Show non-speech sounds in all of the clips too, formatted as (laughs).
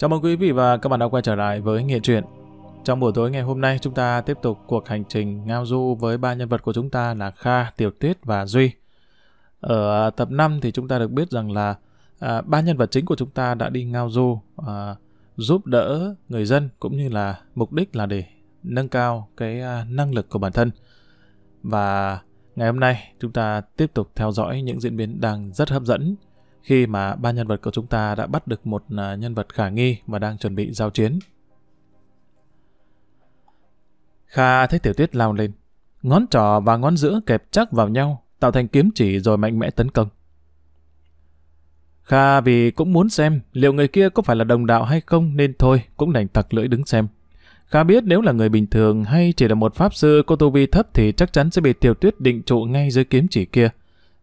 Chào mừng quý vị và các bạn đã quay trở lại với Nghệ truyện. Trong buổi tối ngày hôm nay, chúng ta tiếp tục cuộc hành trình ngao du với ba nhân vật của chúng ta là Kha, Tiểu Tuyết và Duy. Ở à, tập 5 thì chúng ta được biết rằng là à, ba nhân vật chính của chúng ta đã đi ngao du à, giúp đỡ người dân cũng như là mục đích là để nâng cao cái à, năng lực của bản thân. Và ngày hôm nay chúng ta tiếp tục theo dõi những diễn biến đang rất hấp dẫn khi mà ba nhân vật của chúng ta đã bắt được một à, nhân vật khả nghi mà đang chuẩn bị giao chiến. Kha thấy tiểu tuyết lao lên, ngón trỏ và ngón giữa kẹp chắc vào nhau, tạo thành kiếm chỉ rồi mạnh mẽ tấn công. Kha vì cũng muốn xem liệu người kia có phải là đồng đạo hay không nên thôi cũng đành tặc lưỡi đứng xem. Kha biết nếu là người bình thường hay chỉ là một pháp sư có tu vi thấp thì chắc chắn sẽ bị tiểu tuyết định trụ ngay dưới kiếm chỉ kia.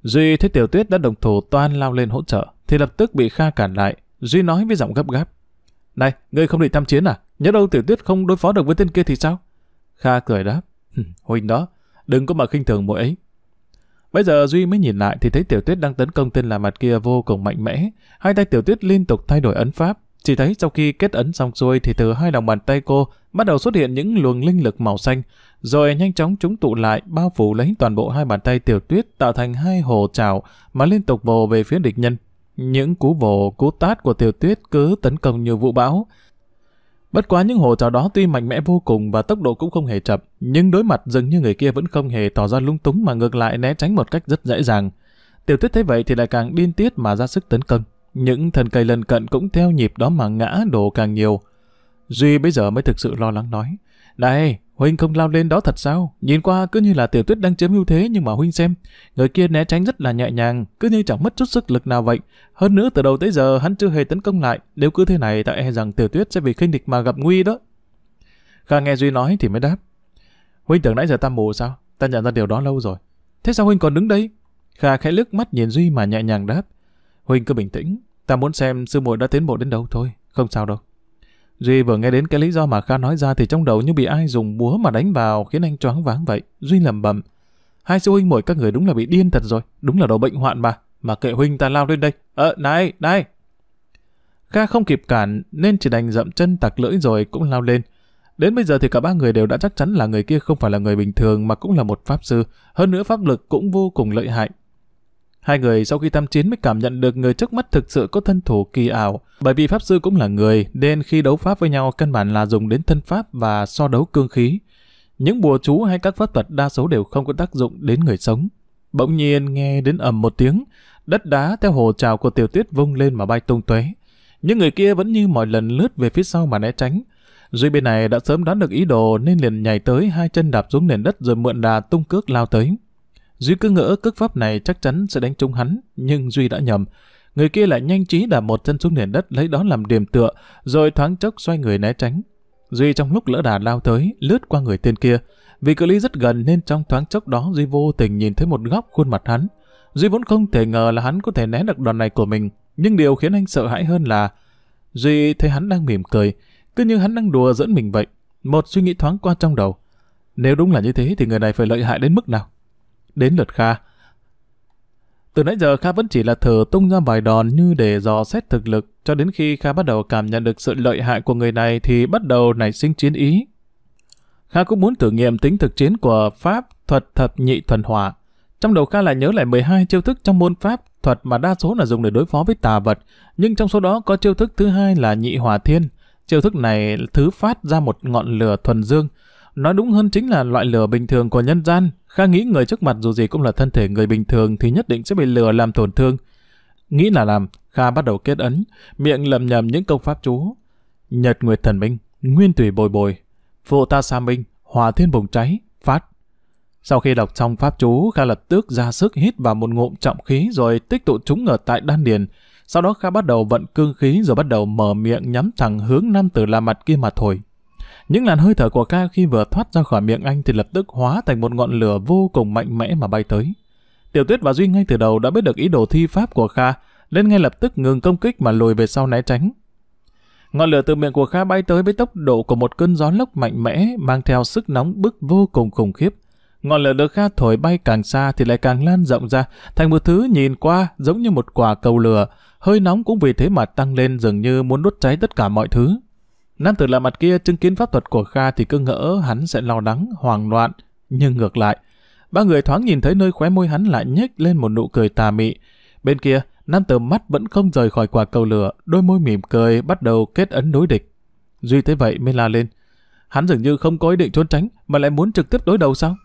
Duy thấy Tiểu Tuyết đã đồng thủ toan lao lên hỗ trợ, thì lập tức bị Kha cản lại. Duy nói với giọng gấp gáp. Này, ngươi không định tham chiến à? Nhớ đâu Tiểu Tuyết không đối phó được với tên kia thì sao? Kha cười đáp. huynh đó, đừng có mà khinh thường mỗi ấy. Bây giờ Duy mới nhìn lại thì thấy Tiểu Tuyết đang tấn công tên là mặt kia vô cùng mạnh mẽ. Hai tay Tiểu Tuyết liên tục thay đổi ấn pháp, chỉ thấy sau khi kết ấn xong xuôi thì từ hai lòng bàn tay cô bắt đầu xuất hiện những luồng linh lực màu xanh, rồi nhanh chóng chúng tụ lại bao phủ lấy toàn bộ hai bàn tay tiểu tuyết tạo thành hai hồ trào mà liên tục vồ về phía địch nhân. Những cú vồ, cú tát của tiểu tuyết cứ tấn công như vũ bão. Bất quá những hồ trào đó tuy mạnh mẽ vô cùng và tốc độ cũng không hề chậm, nhưng đối mặt dường như người kia vẫn không hề tỏ ra lung túng mà ngược lại né tránh một cách rất dễ dàng. Tiểu tuyết thấy vậy thì lại càng điên tiết mà ra sức tấn công. Những thân cây lân cận cũng theo nhịp đó mà ngã đổ càng nhiều. Duy bây giờ mới thực sự lo lắng nói. Này, Huynh không lao lên đó thật sao? Nhìn qua cứ như là tiểu tuyết đang chiếm ưu như thế nhưng mà Huynh xem, người kia né tránh rất là nhẹ nhàng, cứ như chẳng mất chút sức lực nào vậy. Hơn nữa từ đầu tới giờ hắn chưa hề tấn công lại, nếu cứ thế này ta e rằng tiểu tuyết sẽ vì khinh địch mà gặp nguy đó. Kha nghe Duy nói thì mới đáp. Huynh tưởng nãy giờ ta mù sao? Ta nhận ra điều đó lâu rồi. Thế sao Huynh còn đứng đây? Kha khẽ lướt mắt nhìn Duy mà nhẹ nhàng đáp. Huynh cứ bình tĩnh, Ta muốn xem sư muội đã tiến bộ đến đâu thôi, không sao đâu. Duy vừa nghe đến cái lý do mà Kha nói ra thì trong đầu như bị ai dùng búa mà đánh vào khiến anh choáng váng vậy. Duy lầm bầm. Hai sư huynh muội các người đúng là bị điên thật rồi, đúng là đồ bệnh hoạn mà. Mà kệ huynh ta lao lên đây. Ờ, à, này, này. Kha không kịp cản nên chỉ đành dậm chân tặc lưỡi rồi cũng lao lên. Đến bây giờ thì cả ba người đều đã chắc chắn là người kia không phải là người bình thường mà cũng là một pháp sư. Hơn nữa pháp lực cũng vô cùng lợi hại, Hai người sau khi tham chiến mới cảm nhận được người trước mắt thực sự có thân thủ kỳ ảo, bởi vì pháp sư cũng là người, nên khi đấu pháp với nhau căn bản là dùng đến thân pháp và so đấu cương khí. Những bùa chú hay các pháp thuật đa số đều không có tác dụng đến người sống. Bỗng nhiên nghe đến ầm một tiếng, đất đá theo hồ trào của tiểu tuyết vung lên mà bay tung tóe. Những người kia vẫn như mọi lần lướt về phía sau mà né tránh. Duy bên này đã sớm đoán được ý đồ nên liền nhảy tới hai chân đạp xuống nền đất rồi mượn đà tung cước lao tới. Duy cứ ngỡ cước pháp này chắc chắn sẽ đánh trúng hắn, nhưng Duy đã nhầm. Người kia lại nhanh trí đạp một chân xuống nền đất lấy đó làm điểm tựa, rồi thoáng chốc xoay người né tránh. Duy trong lúc lỡ đà lao tới, lướt qua người tên kia. Vì cự ly rất gần nên trong thoáng chốc đó Duy vô tình nhìn thấy một góc khuôn mặt hắn. Duy vốn không thể ngờ là hắn có thể né được đòn này của mình, nhưng điều khiến anh sợ hãi hơn là Duy thấy hắn đang mỉm cười, cứ như hắn đang đùa dẫn mình vậy. Một suy nghĩ thoáng qua trong đầu. Nếu đúng là như thế thì người này phải lợi hại đến mức nào? Đến lượt Kha. Từ nãy giờ Kha vẫn chỉ là thở tung ra vài đòn như để dò xét thực lực, cho đến khi Kha bắt đầu cảm nhận được sự lợi hại của người này thì bắt đầu nảy sinh chiến ý. Kha cũng muốn thử nghiệm tính thực chiến của Pháp thuật thập nhị thuần hỏa. Trong đầu Kha lại nhớ lại 12 chiêu thức trong môn Pháp thuật mà đa số là dùng để đối phó với tà vật, nhưng trong số đó có chiêu thức thứ hai là nhị hỏa thiên. Chiêu thức này thứ phát ra một ngọn lửa thuần dương, nói đúng hơn chính là loại lửa bình thường của nhân gian, Kha nghĩ người trước mặt dù gì cũng là thân thể người bình thường thì nhất định sẽ bị lừa làm tổn thương. Nghĩ là làm, Kha bắt đầu kết ấn, miệng lầm nhầm những câu pháp chú. Nhật Nguyệt Thần Minh, Nguyên Tủy Bồi Bồi, Vô Ta Sa Minh, Hòa Thiên Bùng Cháy, Phát. Sau khi đọc xong pháp chú, Kha lập tức ra sức hít vào một ngụm trọng khí rồi tích tụ chúng ở tại đan điền. Sau đó Kha bắt đầu vận cương khí rồi bắt đầu mở miệng nhắm thẳng hướng nam tử la mặt kia mà thổi. Những làn hơi thở của ca khi vừa thoát ra khỏi miệng anh thì lập tức hóa thành một ngọn lửa vô cùng mạnh mẽ mà bay tới. Tiểu Tuyết và Duy ngay từ đầu đã biết được ý đồ thi pháp của Kha, nên ngay lập tức ngừng công kích mà lùi về sau né tránh. Ngọn lửa từ miệng của Kha bay tới với tốc độ của một cơn gió lốc mạnh mẽ, mang theo sức nóng bức vô cùng khủng khiếp. Ngọn lửa được Kha thổi bay càng xa thì lại càng lan rộng ra, thành một thứ nhìn qua giống như một quả cầu lửa. Hơi nóng cũng vì thế mà tăng lên dường như muốn đốt cháy tất cả mọi thứ. Nam tử lạ mặt kia chứng kiến pháp thuật của Kha thì cứ ngỡ hắn sẽ lo lắng, hoảng loạn. Nhưng ngược lại, ba người thoáng nhìn thấy nơi khóe môi hắn lại nhếch lên một nụ cười tà mị. Bên kia, nam tử mắt vẫn không rời khỏi quả cầu lửa, đôi môi mỉm cười bắt đầu kết ấn đối địch. Duy thế vậy mới la lên. Hắn dường như không có ý định trốn tránh mà lại muốn trực tiếp đối đầu sao?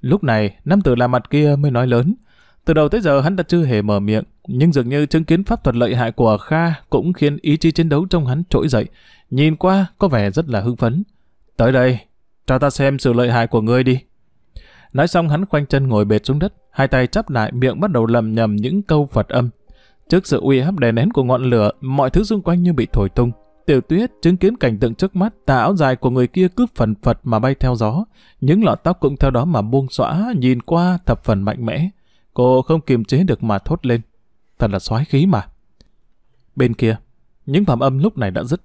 Lúc này, nam tử lạ mặt kia mới nói lớn. Từ đầu tới giờ hắn đã chưa hề mở miệng, nhưng dường như chứng kiến pháp thuật lợi hại của Kha cũng khiến ý chí chiến đấu trong hắn trỗi dậy. Nhìn qua có vẻ rất là hưng phấn. Tới đây, cho ta xem sự lợi hại của ngươi đi. Nói xong hắn khoanh chân ngồi bệt xuống đất, hai tay chắp lại miệng bắt đầu lầm nhầm những câu Phật âm. Trước sự uy hấp đè nén của ngọn lửa, mọi thứ xung quanh như bị thổi tung. Tiểu tuyết chứng kiến cảnh tượng trước mắt, tà áo dài của người kia cướp phần phật mà bay theo gió. Những lọ tóc cũng theo đó mà buông xõa, nhìn qua thập phần mạnh mẽ. Cô không kiềm chế được mà thốt lên. Thật là xoái khí mà. Bên kia, những phạm âm lúc này đã dứt.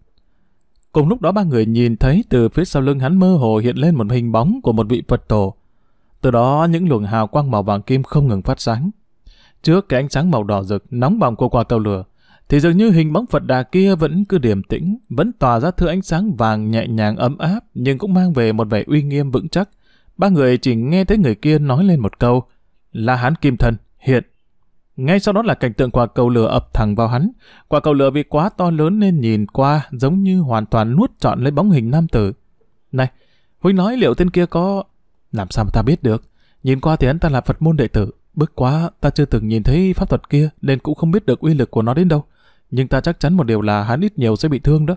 Cùng lúc đó ba người nhìn thấy từ phía sau lưng hắn mơ hồ hiện lên một hình bóng của một vị Phật tổ. Từ đó những luồng hào quang màu vàng kim không ngừng phát sáng. Trước cái ánh sáng màu đỏ rực nóng bỏng của quả tàu lửa, thì dường như hình bóng Phật đà kia vẫn cứ điềm tĩnh, vẫn tỏa ra thứ ánh sáng vàng nhẹ nhàng ấm áp nhưng cũng mang về một vẻ uy nghiêm vững chắc. Ba người chỉ nghe thấy người kia nói lên một câu là hắn kim thần hiện ngay sau đó là cảnh tượng quả cầu lửa ập thẳng vào hắn. Quả cầu lửa vì quá to lớn nên nhìn qua giống như hoàn toàn nuốt trọn lấy bóng hình nam tử. Này, Huynh nói liệu tên kia có... Làm sao mà ta biết được? Nhìn qua thì hắn ta là Phật môn đệ tử. Bức quá, ta chưa từng nhìn thấy pháp thuật kia nên cũng không biết được uy lực của nó đến đâu. Nhưng ta chắc chắn một điều là hắn ít nhiều sẽ bị thương đó.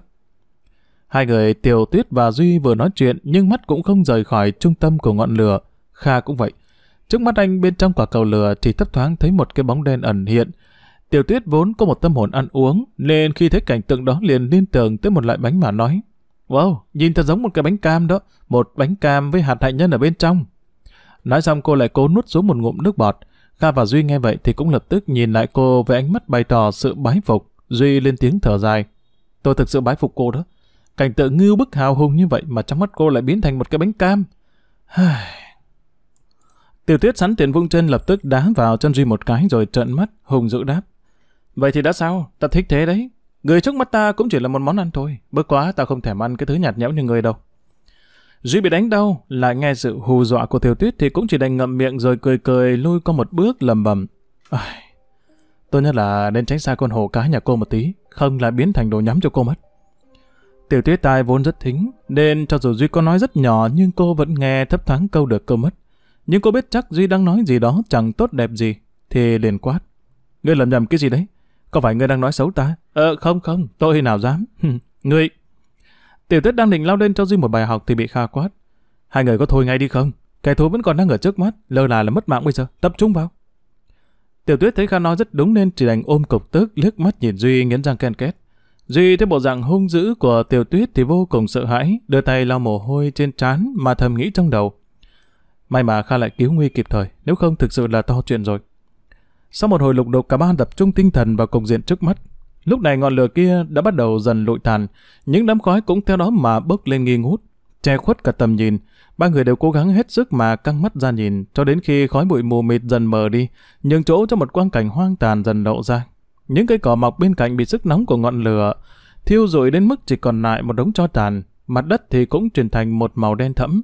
Hai người Tiểu Tuyết và Duy vừa nói chuyện nhưng mắt cũng không rời khỏi trung tâm của ngọn lửa. Kha cũng vậy. Trước mắt anh bên trong quả cầu lửa chỉ thấp thoáng thấy một cái bóng đen ẩn hiện. Tiểu tuyết vốn có một tâm hồn ăn uống, nên khi thấy cảnh tượng đó liền liên tưởng tới một loại bánh mà nói. Wow, nhìn thật giống một cái bánh cam đó, một bánh cam với hạt hạnh nhân ở bên trong. Nói xong cô lại cố nuốt xuống một ngụm nước bọt. Kha và Duy nghe vậy thì cũng lập tức nhìn lại cô với ánh mắt bày tỏ sự bái phục. Duy lên tiếng thở dài. Tôi thực sự bái phục cô đó. Cảnh tượng ngưu bức hào hùng như vậy mà trong mắt cô lại biến thành một cái bánh cam. Hài... Tiểu tuyết sẵn tiền vung chân lập tức đá vào chân Duy một cái rồi trợn mắt, hùng dữ đáp. Vậy thì đã sao? Ta thích thế đấy. Người trước mắt ta cũng chỉ là một món ăn thôi. Bớt quá ta không thèm ăn cái thứ nhạt nhẽo như người đâu. Duy bị đánh đau, lại nghe sự hù dọa của Tiểu tuyết thì cũng chỉ đành ngậm miệng rồi cười cười lui qua một bước lầm bầm. Ai... Tốt nhất là nên tránh xa con hồ cá nhà cô một tí, không lại biến thành đồ nhắm cho cô mất. Tiểu tuyết tai vốn rất thính, nên cho dù Duy có nói rất nhỏ nhưng cô vẫn nghe thấp thoáng câu được câu mất nhưng cô biết chắc Duy đang nói gì đó chẳng tốt đẹp gì, thì liền quát. Ngươi lầm nhầm cái gì đấy? Có phải ngươi đang nói xấu ta? Ờ không không, tôi nào dám. ngươi... Tiểu tuyết đang định lao lên cho Duy một bài học thì bị Kha quát. Hai người có thôi ngay đi không? Kẻ thú vẫn còn đang ở trước mắt, lơ là là mất mạng bây giờ, tập trung vào. Tiểu tuyết thấy Kha nói rất đúng nên chỉ đành ôm cục tức, liếc mắt nhìn Duy nghiến răng ken két. Duy thấy bộ dạng hung dữ của tiểu tuyết thì vô cùng sợ hãi, đưa tay lau mồ hôi trên trán mà thầm nghĩ trong đầu. May mà Kha lại cứu nguy kịp thời, nếu không thực sự là to chuyện rồi. Sau một hồi lục đục cả ba tập trung tinh thần vào cục diện trước mắt. Lúc này ngọn lửa kia đã bắt đầu dần lụi tàn, những đám khói cũng theo đó mà bốc lên nghi ngút, che khuất cả tầm nhìn. Ba người đều cố gắng hết sức mà căng mắt ra nhìn cho đến khi khói bụi mù mịt dần mờ đi, nhường chỗ cho một quang cảnh hoang tàn dần lộ ra. Những cây cỏ mọc bên cạnh bị sức nóng của ngọn lửa thiêu rụi đến mức chỉ còn lại một đống tro tàn, mặt đất thì cũng chuyển thành một màu đen thẫm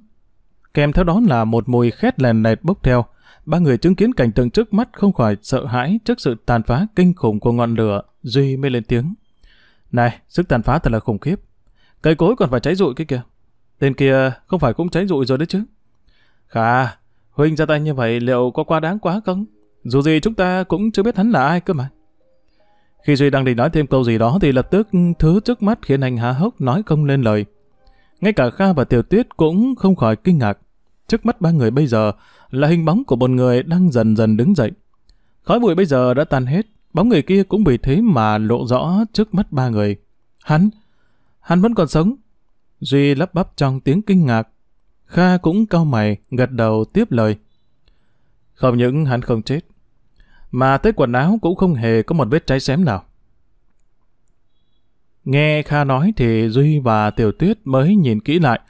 kèm theo đó là một mùi khét lèn lẹt bốc theo. Ba người chứng kiến cảnh tượng trước mắt không khỏi sợ hãi trước sự tàn phá kinh khủng của ngọn lửa, Duy mới lên tiếng. Này, sức tàn phá thật là khủng khiếp. Cây cối còn phải cháy rụi cái kìa. Tên kia không phải cũng cháy rụi rồi đấy chứ. Khà, Huynh ra tay như vậy liệu có quá đáng quá không? Dù gì chúng ta cũng chưa biết hắn là ai cơ mà. Khi Duy đang định nói thêm câu gì đó thì lập tức thứ trước mắt khiến anh há hốc nói không lên lời. Ngay cả Kha và Tiểu Tuyết cũng không khỏi kinh ngạc. Trước mắt ba người bây giờ là hình bóng của một người đang dần dần đứng dậy. Khói bụi bây giờ đã tan hết, bóng người kia cũng vì thế mà lộ rõ trước mắt ba người. Hắn, hắn vẫn còn sống. Duy lắp bắp trong tiếng kinh ngạc. Kha cũng cau mày, gật đầu tiếp lời. Không những hắn không chết, mà tới quần áo cũng không hề có một vết cháy xém nào. Nghe Kha nói thì Duy và Tiểu Tuyết mới nhìn kỹ lại,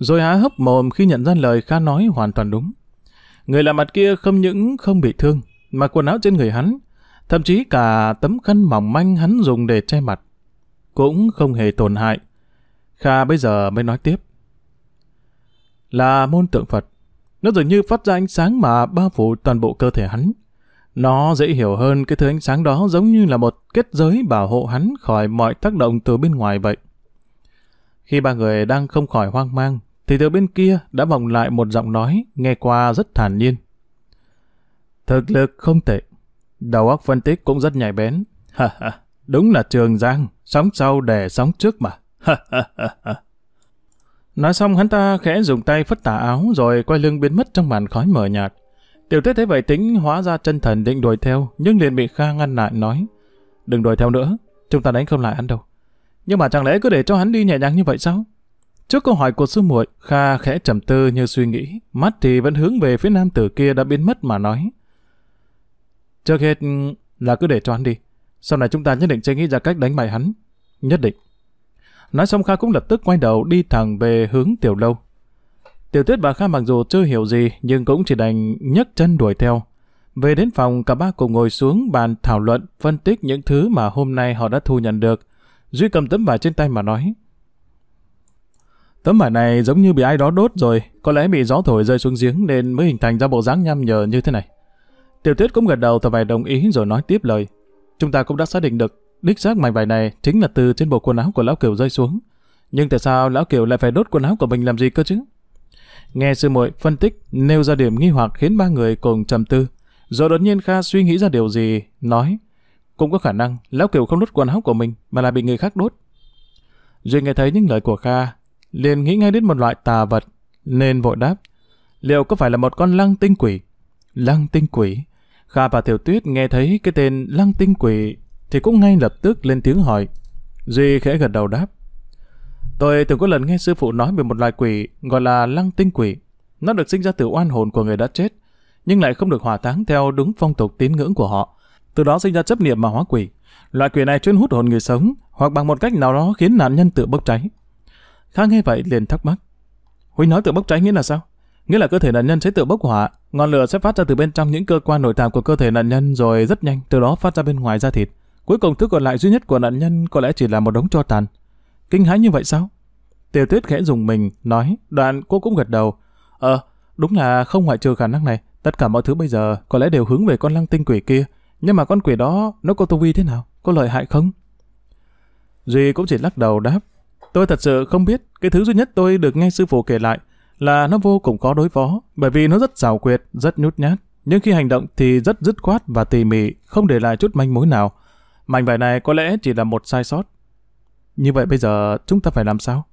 rồi há hấp mồm khi nhận ra lời Kha nói hoàn toàn đúng. Người lạ mặt kia không những không bị thương, mà quần áo trên người hắn, thậm chí cả tấm khăn mỏng manh hắn dùng để che mặt, cũng không hề tổn hại. Kha bây giờ mới nói tiếp. Là môn tượng Phật, nó dường như phát ra ánh sáng mà bao phủ toàn bộ cơ thể hắn. Nó dễ hiểu hơn cái thứ ánh sáng đó giống như là một kết giới bảo hộ hắn khỏi mọi tác động từ bên ngoài vậy. Khi ba người đang không khỏi hoang mang, thì từ bên kia đã vọng lại một giọng nói nghe qua rất thản nhiên. Thực lực không tệ, đầu óc phân tích cũng rất nhạy bén. Ha ha, đúng là trường giang, sóng sau đè sóng trước mà. Ha ha ha ha. Nói xong hắn ta khẽ dùng tay phất tả áo rồi quay lưng biến mất trong màn khói mờ nhạt. Tiểu tuyết thấy vậy tính hóa ra chân thần định đuổi theo nhưng liền bị Kha ngăn lại nói Đừng đuổi theo nữa, chúng ta đánh không lại hắn đâu. Nhưng mà chẳng lẽ cứ để cho hắn đi nhẹ nhàng như vậy sao? Trước câu hỏi của sư muội, Kha khẽ trầm tư như suy nghĩ, mắt thì vẫn hướng về phía nam tử kia đã biến mất mà nói. Trước hết là cứ để cho hắn đi, sau này chúng ta nhất định sẽ nghĩ ra cách đánh bại hắn. Nhất định. Nói xong Kha cũng lập tức quay đầu đi thẳng về hướng tiểu lâu. Tiểu tuyết và Kha mặc dù chưa hiểu gì nhưng cũng chỉ đành nhấc chân đuổi theo. Về đến phòng, cả ba cùng ngồi xuống bàn thảo luận, phân tích những thứ mà hôm nay họ đã thu nhận được. Duy cầm tấm vải trên tay mà nói. Tấm vải này giống như bị ai đó đốt rồi, có lẽ bị gió thổi rơi xuống giếng nên mới hình thành ra bộ dáng nham nhở như thế này. Tiểu tuyết cũng gật đầu tờ vải đồng ý rồi nói tiếp lời. Chúng ta cũng đã xác định được, đích xác mảnh vải này chính là từ trên bộ quần áo của Lão Kiều rơi xuống. Nhưng tại sao Lão Kiều lại phải đốt quần áo của mình làm gì cơ chứ? Nghe sư muội phân tích, nêu ra điểm nghi hoặc khiến ba người cùng trầm tư. Rồi đột nhiên Kha suy nghĩ ra điều gì, nói. Cũng có khả năng, Lão Kiều không đốt quần áo của mình mà là bị người khác đốt. Duy nghe thấy những lời của Kha, liền nghĩ ngay đến một loại tà vật, nên vội đáp, liệu có phải là một con lăng tinh quỷ? Lăng tinh quỷ? Kha và Tiểu Tuyết nghe thấy cái tên lăng tinh quỷ thì cũng ngay lập tức lên tiếng hỏi. Duy khẽ gật đầu đáp. Tôi từng có lần nghe sư phụ nói về một loài quỷ gọi là lăng tinh quỷ. Nó được sinh ra từ oan hồn của người đã chết, nhưng lại không được hỏa táng theo đúng phong tục tín ngưỡng của họ. Từ đó sinh ra chấp niệm mà hóa quỷ. Loại quỷ này chuyên hút hồn người sống, hoặc bằng một cách nào đó khiến nạn nhân tự bốc cháy. Khá nghe vậy liền thắc mắc. Huynh nói tự bốc cháy nghĩa là sao? Nghĩa là cơ thể nạn nhân sẽ tự bốc hỏa, ngọn lửa sẽ phát ra từ bên trong những cơ quan nội tạng của cơ thể nạn nhân rồi rất nhanh từ đó phát ra bên ngoài da thịt. Cuối cùng thứ còn lại duy nhất của nạn nhân có lẽ chỉ là một đống tro tàn. Kinh hãi như vậy sao? Tiêu tuyết khẽ dùng mình, nói, đoạn cô cũng gật đầu. Ờ, đúng là không ngoại trừ khả năng này. Tất cả mọi thứ bây giờ có lẽ đều hướng về con lăng tinh quỷ kia. Nhưng mà con quỷ đó, nó có tu vi thế nào? Có lợi hại không? Duy cũng chỉ lắc đầu đáp, Tôi thật sự không biết, cái thứ duy nhất tôi được nghe sư phụ kể lại là nó vô cùng khó đối phó, bởi vì nó rất xảo quyệt, rất nhút nhát. Nhưng khi hành động thì rất dứt khoát và tỉ mỉ, không để lại chút manh mối nào. Mảnh vải này có lẽ chỉ là một sai sót. Như vậy bây giờ chúng ta phải làm sao?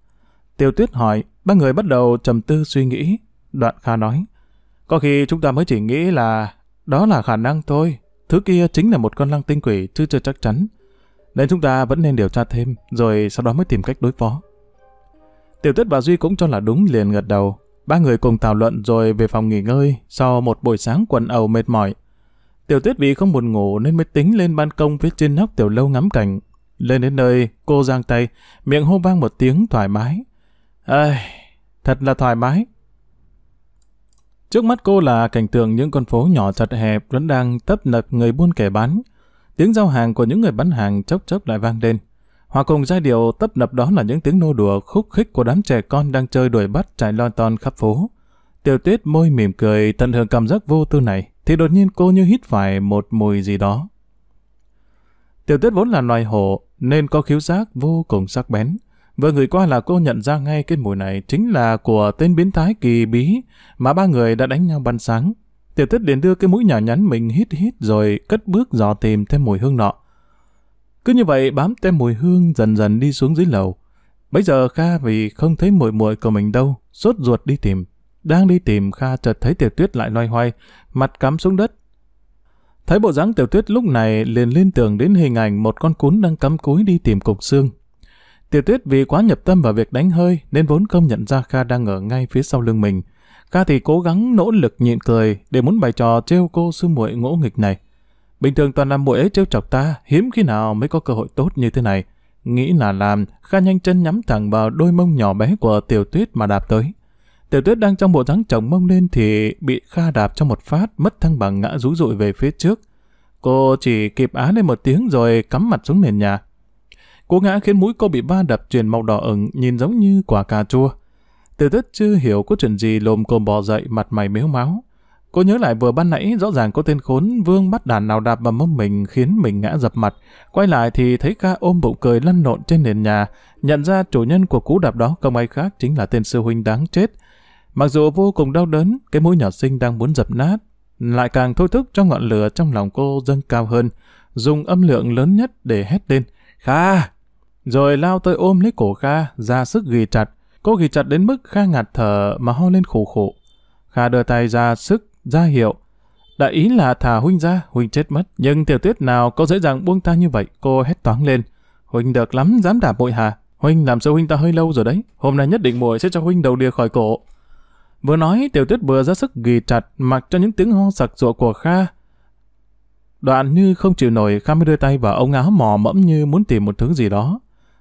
Tiêu Tuyết hỏi, ba người bắt đầu trầm tư suy nghĩ. Đoạn Kha nói, có khi chúng ta mới chỉ nghĩ là đó là khả năng thôi. Thứ kia chính là một con lăng tinh quỷ chứ chưa chắc chắn. Nên chúng ta vẫn nên điều tra thêm, rồi sau đó mới tìm cách đối phó. Tiểu Tuyết và Duy cũng cho là đúng liền gật đầu. Ba người cùng thảo luận rồi về phòng nghỉ ngơi sau một buổi sáng quần ầu mệt mỏi. Tiểu Tuyết vì không buồn ngủ nên mới tính lên ban công phía trên nóc tiểu lâu ngắm cảnh. Lên đến nơi, cô giang tay, miệng hô vang một tiếng thoải mái. Ây, thật là thoải mái. Trước mắt cô là cảnh tượng những con phố nhỏ chật hẹp vẫn đang tấp nập người buôn kẻ bán. Tiếng giao hàng của những người bán hàng chốc chốc lại vang lên. Hòa cùng giai điệu tấp nập đó là những tiếng nô đùa khúc khích của đám trẻ con đang chơi đuổi bắt chạy lon ton khắp phố. Tiểu tuyết môi mỉm cười tận hưởng cảm giác vô tư này, thì đột nhiên cô như hít phải một mùi gì đó. Tiểu tuyết vốn là loài hổ, nên có khiếu giác vô cùng sắc bén. Vừa người qua là cô nhận ra ngay cái mùi này chính là của tên biến thái kỳ bí mà ba người đã đánh nhau ban sáng. Tiểu tuyết liền đưa cái mũi nhỏ nhắn mình hít hít rồi cất bước dò tìm thêm mùi hương nọ. Cứ như vậy bám thêm mùi hương dần dần đi xuống dưới lầu. Bây giờ Kha vì không thấy mùi mùi của mình đâu, sốt ruột đi tìm. Đang đi tìm Kha chợt thấy Tiểu Tuyết lại loay hoay, mặt cắm xuống đất. Thấy bộ dáng Tiểu Tuyết lúc này liền liên tưởng đến hình ảnh một con cún đang cắm cúi đi tìm cục xương. Tiểu Tuyết vì quá nhập tâm vào việc đánh hơi nên vốn không nhận ra Kha đang ở ngay phía sau lưng mình. Ca thì cố gắng nỗ lực nhịn cười để muốn bày trò trêu cô sư muội ngỗ nghịch này. Bình thường toàn là muội ấy trêu chọc ta, hiếm khi nào mới có cơ hội tốt như thế này. Nghĩ là làm, Kha nhanh chân nhắm thẳng vào đôi mông nhỏ bé của Tiểu Tuyết mà đạp tới. Tiểu Tuyết đang trong bộ dáng chồng mông lên thì bị Kha đạp cho một phát mất thăng bằng ngã rú rụi về phía trước. Cô chỉ kịp á lên một tiếng rồi cắm mặt xuống nền nhà. Cô ngã khiến mũi cô bị ba đập truyền màu đỏ ửng nhìn giống như quả cà chua. Tiểu tuyết chưa hiểu có chuyện gì lồm cồm bò dậy mặt mày méo máu. Cô nhớ lại vừa ban nãy rõ ràng có tên khốn vương bắt đàn nào đạp vào mông mình khiến mình ngã dập mặt. Quay lại thì thấy ca ôm bụng cười lăn lộn trên nền nhà, nhận ra chủ nhân của cú đạp đó không ai khác chính là tên sư huynh đáng chết. Mặc dù vô cùng đau đớn, cái mũi nhỏ sinh đang muốn dập nát, lại càng thôi thúc cho ngọn lửa trong lòng cô dâng cao hơn, dùng âm lượng lớn nhất để hét lên, Kha! Rồi lao tới ôm lấy cổ Kha, ra sức ghi chặt, Cô ghi chặt đến mức Kha ngạt thở mà ho lên khổ khổ. Kha đưa tay ra sức, ra hiệu. Đại ý là thả Huynh ra, Huynh chết mất. Nhưng tiểu tuyết nào có dễ dàng buông ta như vậy, cô hét toáng lên. Huynh được lắm, dám đả bội hà. Huynh làm sao Huynh ta hơi lâu rồi đấy. Hôm nay nhất định muội sẽ cho Huynh đầu đìa khỏi cổ. Vừa nói, tiểu tuyết vừa ra sức ghi chặt, mặc cho những tiếng ho sặc sụa của Kha. Đoạn như không chịu nổi, Kha mới đưa tay vào ông áo mò mẫm như muốn tìm một thứ gì đó.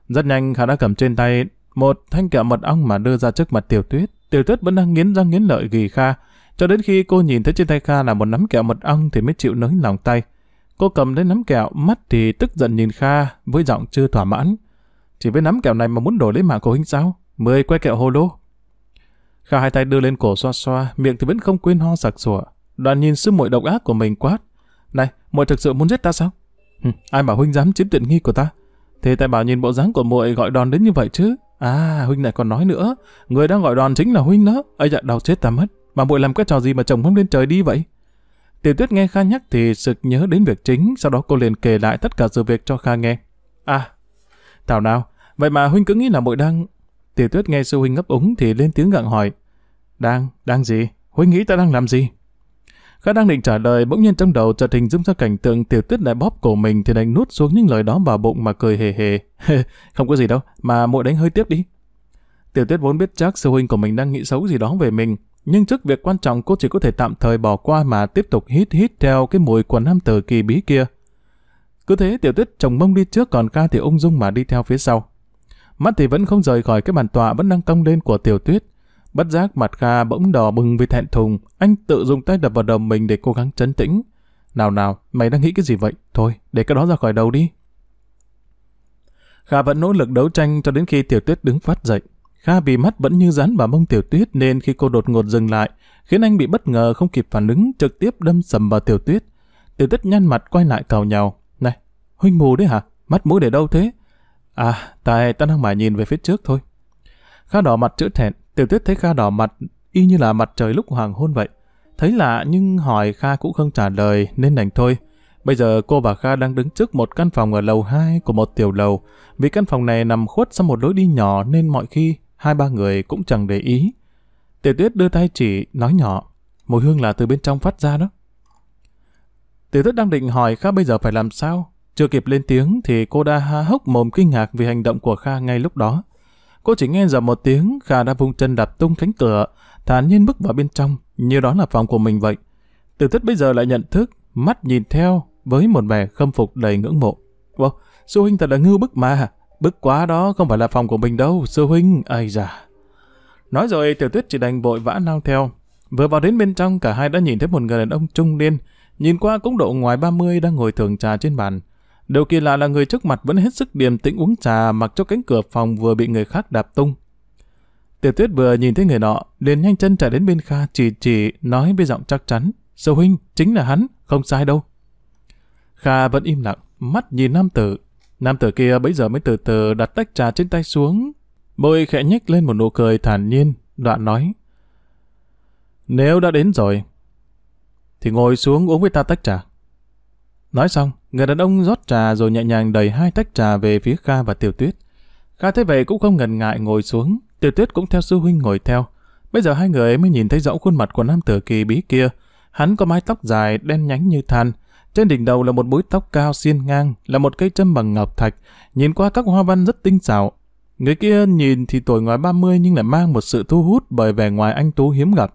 Rất nhanh Kha đã cầm trên tay một thanh kẹo mật ong mà đưa ra trước mặt tiểu tuyết, tiểu tuyết vẫn đang nghiến răng nghiến lợi ghi Kha, cho đến khi cô nhìn thấy trên tay Kha là một nắm kẹo mật ong thì mới chịu nới lòng tay. Cô cầm lấy nắm kẹo, mắt thì tức giận nhìn Kha với giọng chưa thỏa mãn. Chỉ với nắm kẹo này mà muốn đổi lấy mạng của huynh sao? Mười que kẹo hồ lô. Kha hai tay đưa lên cổ xoa xoa, miệng thì vẫn không quên ho sặc sủa. Đoàn nhìn sư muội độc ác của mình quát. Này, muội thực sự muốn giết ta sao? ai bảo huynh dám chiếm tiện nghi của ta? Thế tại bảo nhìn bộ dáng của muội gọi đòn đến như vậy chứ? À, huynh lại còn nói nữa, người đang gọi đòn chính là huynh đó. Ây dạ, đau chết ta mất. Mà muội làm cái trò gì mà chồng không lên trời đi vậy? Tiểu tuyết nghe Kha nhắc thì sực nhớ đến việc chính, sau đó cô liền kể lại tất cả sự việc cho Kha nghe. À, thảo nào, vậy mà huynh cứ nghĩ là muội đang... Tiểu tuyết nghe sư huynh ngấp úng thì lên tiếng gặng hỏi. Đang, đang gì? Huynh nghĩ ta đang làm gì? Khá đang định trả lời, bỗng nhiên trong đầu chợt hình dung ra cảnh tượng tiểu tuyết lại bóp cổ mình thì đành nuốt xuống những lời đó vào bụng mà cười hề hề. (laughs) không có gì đâu, mà muội đánh hơi tiếp đi. Tiểu tuyết vốn biết chắc sư huynh của mình đang nghĩ xấu gì đó về mình, nhưng trước việc quan trọng cô chỉ có thể tạm thời bỏ qua mà tiếp tục hít hít theo cái mùi quần nam tử kỳ bí kia. Cứ thế tiểu tuyết chồng mông đi trước còn ca thì ung dung mà đi theo phía sau. Mắt thì vẫn không rời khỏi cái bàn tọa vẫn đang cong lên của tiểu tuyết, Bất giác mặt Kha bỗng đỏ bừng vì thẹn thùng, anh tự dùng tay đập vào đầu mình để cố gắng chấn tĩnh. Nào nào, mày đang nghĩ cái gì vậy? Thôi, để cái đó ra khỏi đầu đi. Kha vẫn nỗ lực đấu tranh cho đến khi Tiểu Tuyết đứng phát dậy. Kha vì mắt vẫn như rắn vào mông Tiểu Tuyết nên khi cô đột ngột dừng lại, khiến anh bị bất ngờ không kịp phản ứng trực tiếp đâm sầm vào Tiểu Tuyết. Tiểu Tuyết nhăn mặt quay lại cào nhào. Này, huynh mù đấy hả? Mắt mũi để đâu thế? À, tại ta đang mải nhìn về phía trước thôi. Kha đỏ mặt chữ thẹn, Tiểu tuyết thấy Kha đỏ mặt, y như là mặt trời lúc hoàng hôn vậy. Thấy lạ nhưng hỏi Kha cũng không trả lời nên đành thôi. Bây giờ cô và Kha đang đứng trước một căn phòng ở lầu 2 của một tiểu lầu. Vì căn phòng này nằm khuất sau một lối đi nhỏ nên mọi khi hai ba người cũng chẳng để ý. Tiểu tuyết đưa tay chỉ, nói nhỏ. Mùi hương là từ bên trong phát ra đó. Tiểu tuyết đang định hỏi Kha bây giờ phải làm sao. Chưa kịp lên tiếng thì cô đã há hốc mồm kinh ngạc vì hành động của Kha ngay lúc đó. Cô chỉ nghe dầm một tiếng, Kha đã vung chân đạp tung cánh cửa, thản nhiên bước vào bên trong, như đó là phòng của mình vậy. Từ thất bây giờ lại nhận thức, mắt nhìn theo với một vẻ khâm phục đầy ngưỡng mộ. Wow, sư huynh thật là ngưu bức mà, bức quá đó không phải là phòng của mình đâu, sư huynh, ai già. Nói rồi tiểu tuyết chỉ đành vội vã lao theo. Vừa vào đến bên trong cả hai đã nhìn thấy một người đàn ông trung niên, nhìn qua cũng độ ngoài 30 đang ngồi thường trà trên bàn. Điều kỳ lạ là người trước mặt vẫn hết sức điềm tĩnh uống trà mặc cho cánh cửa phòng vừa bị người khác đạp tung. Tiểu tuyết vừa nhìn thấy người nọ, liền nhanh chân chạy đến bên Kha chỉ chỉ, nói với giọng chắc chắn. Sư huynh, chính là hắn, không sai đâu. Kha vẫn im lặng, mắt nhìn nam tử. Nam tử kia bấy giờ mới từ từ đặt tách trà trên tay xuống. Môi khẽ nhếch lên một nụ cười thản nhiên, đoạn nói. Nếu đã đến rồi, thì ngồi xuống uống với ta tách trà. Nói xong, Người đàn ông rót trà rồi nhẹ nhàng đầy hai tách trà về phía Kha và Tiểu Tuyết. Kha thấy vậy cũng không ngần ngại ngồi xuống, Tiểu Tuyết cũng theo sư huynh ngồi theo. Bây giờ hai người ấy mới nhìn thấy rõ khuôn mặt của nam tử kỳ bí kia. Hắn có mái tóc dài, đen nhánh như than. Trên đỉnh đầu là một búi tóc cao xiên ngang, là một cây châm bằng ngọc thạch, nhìn qua các hoa văn rất tinh xảo. Người kia nhìn thì tuổi ngoài 30 nhưng lại mang một sự thu hút bởi vẻ ngoài anh tú hiếm gặp.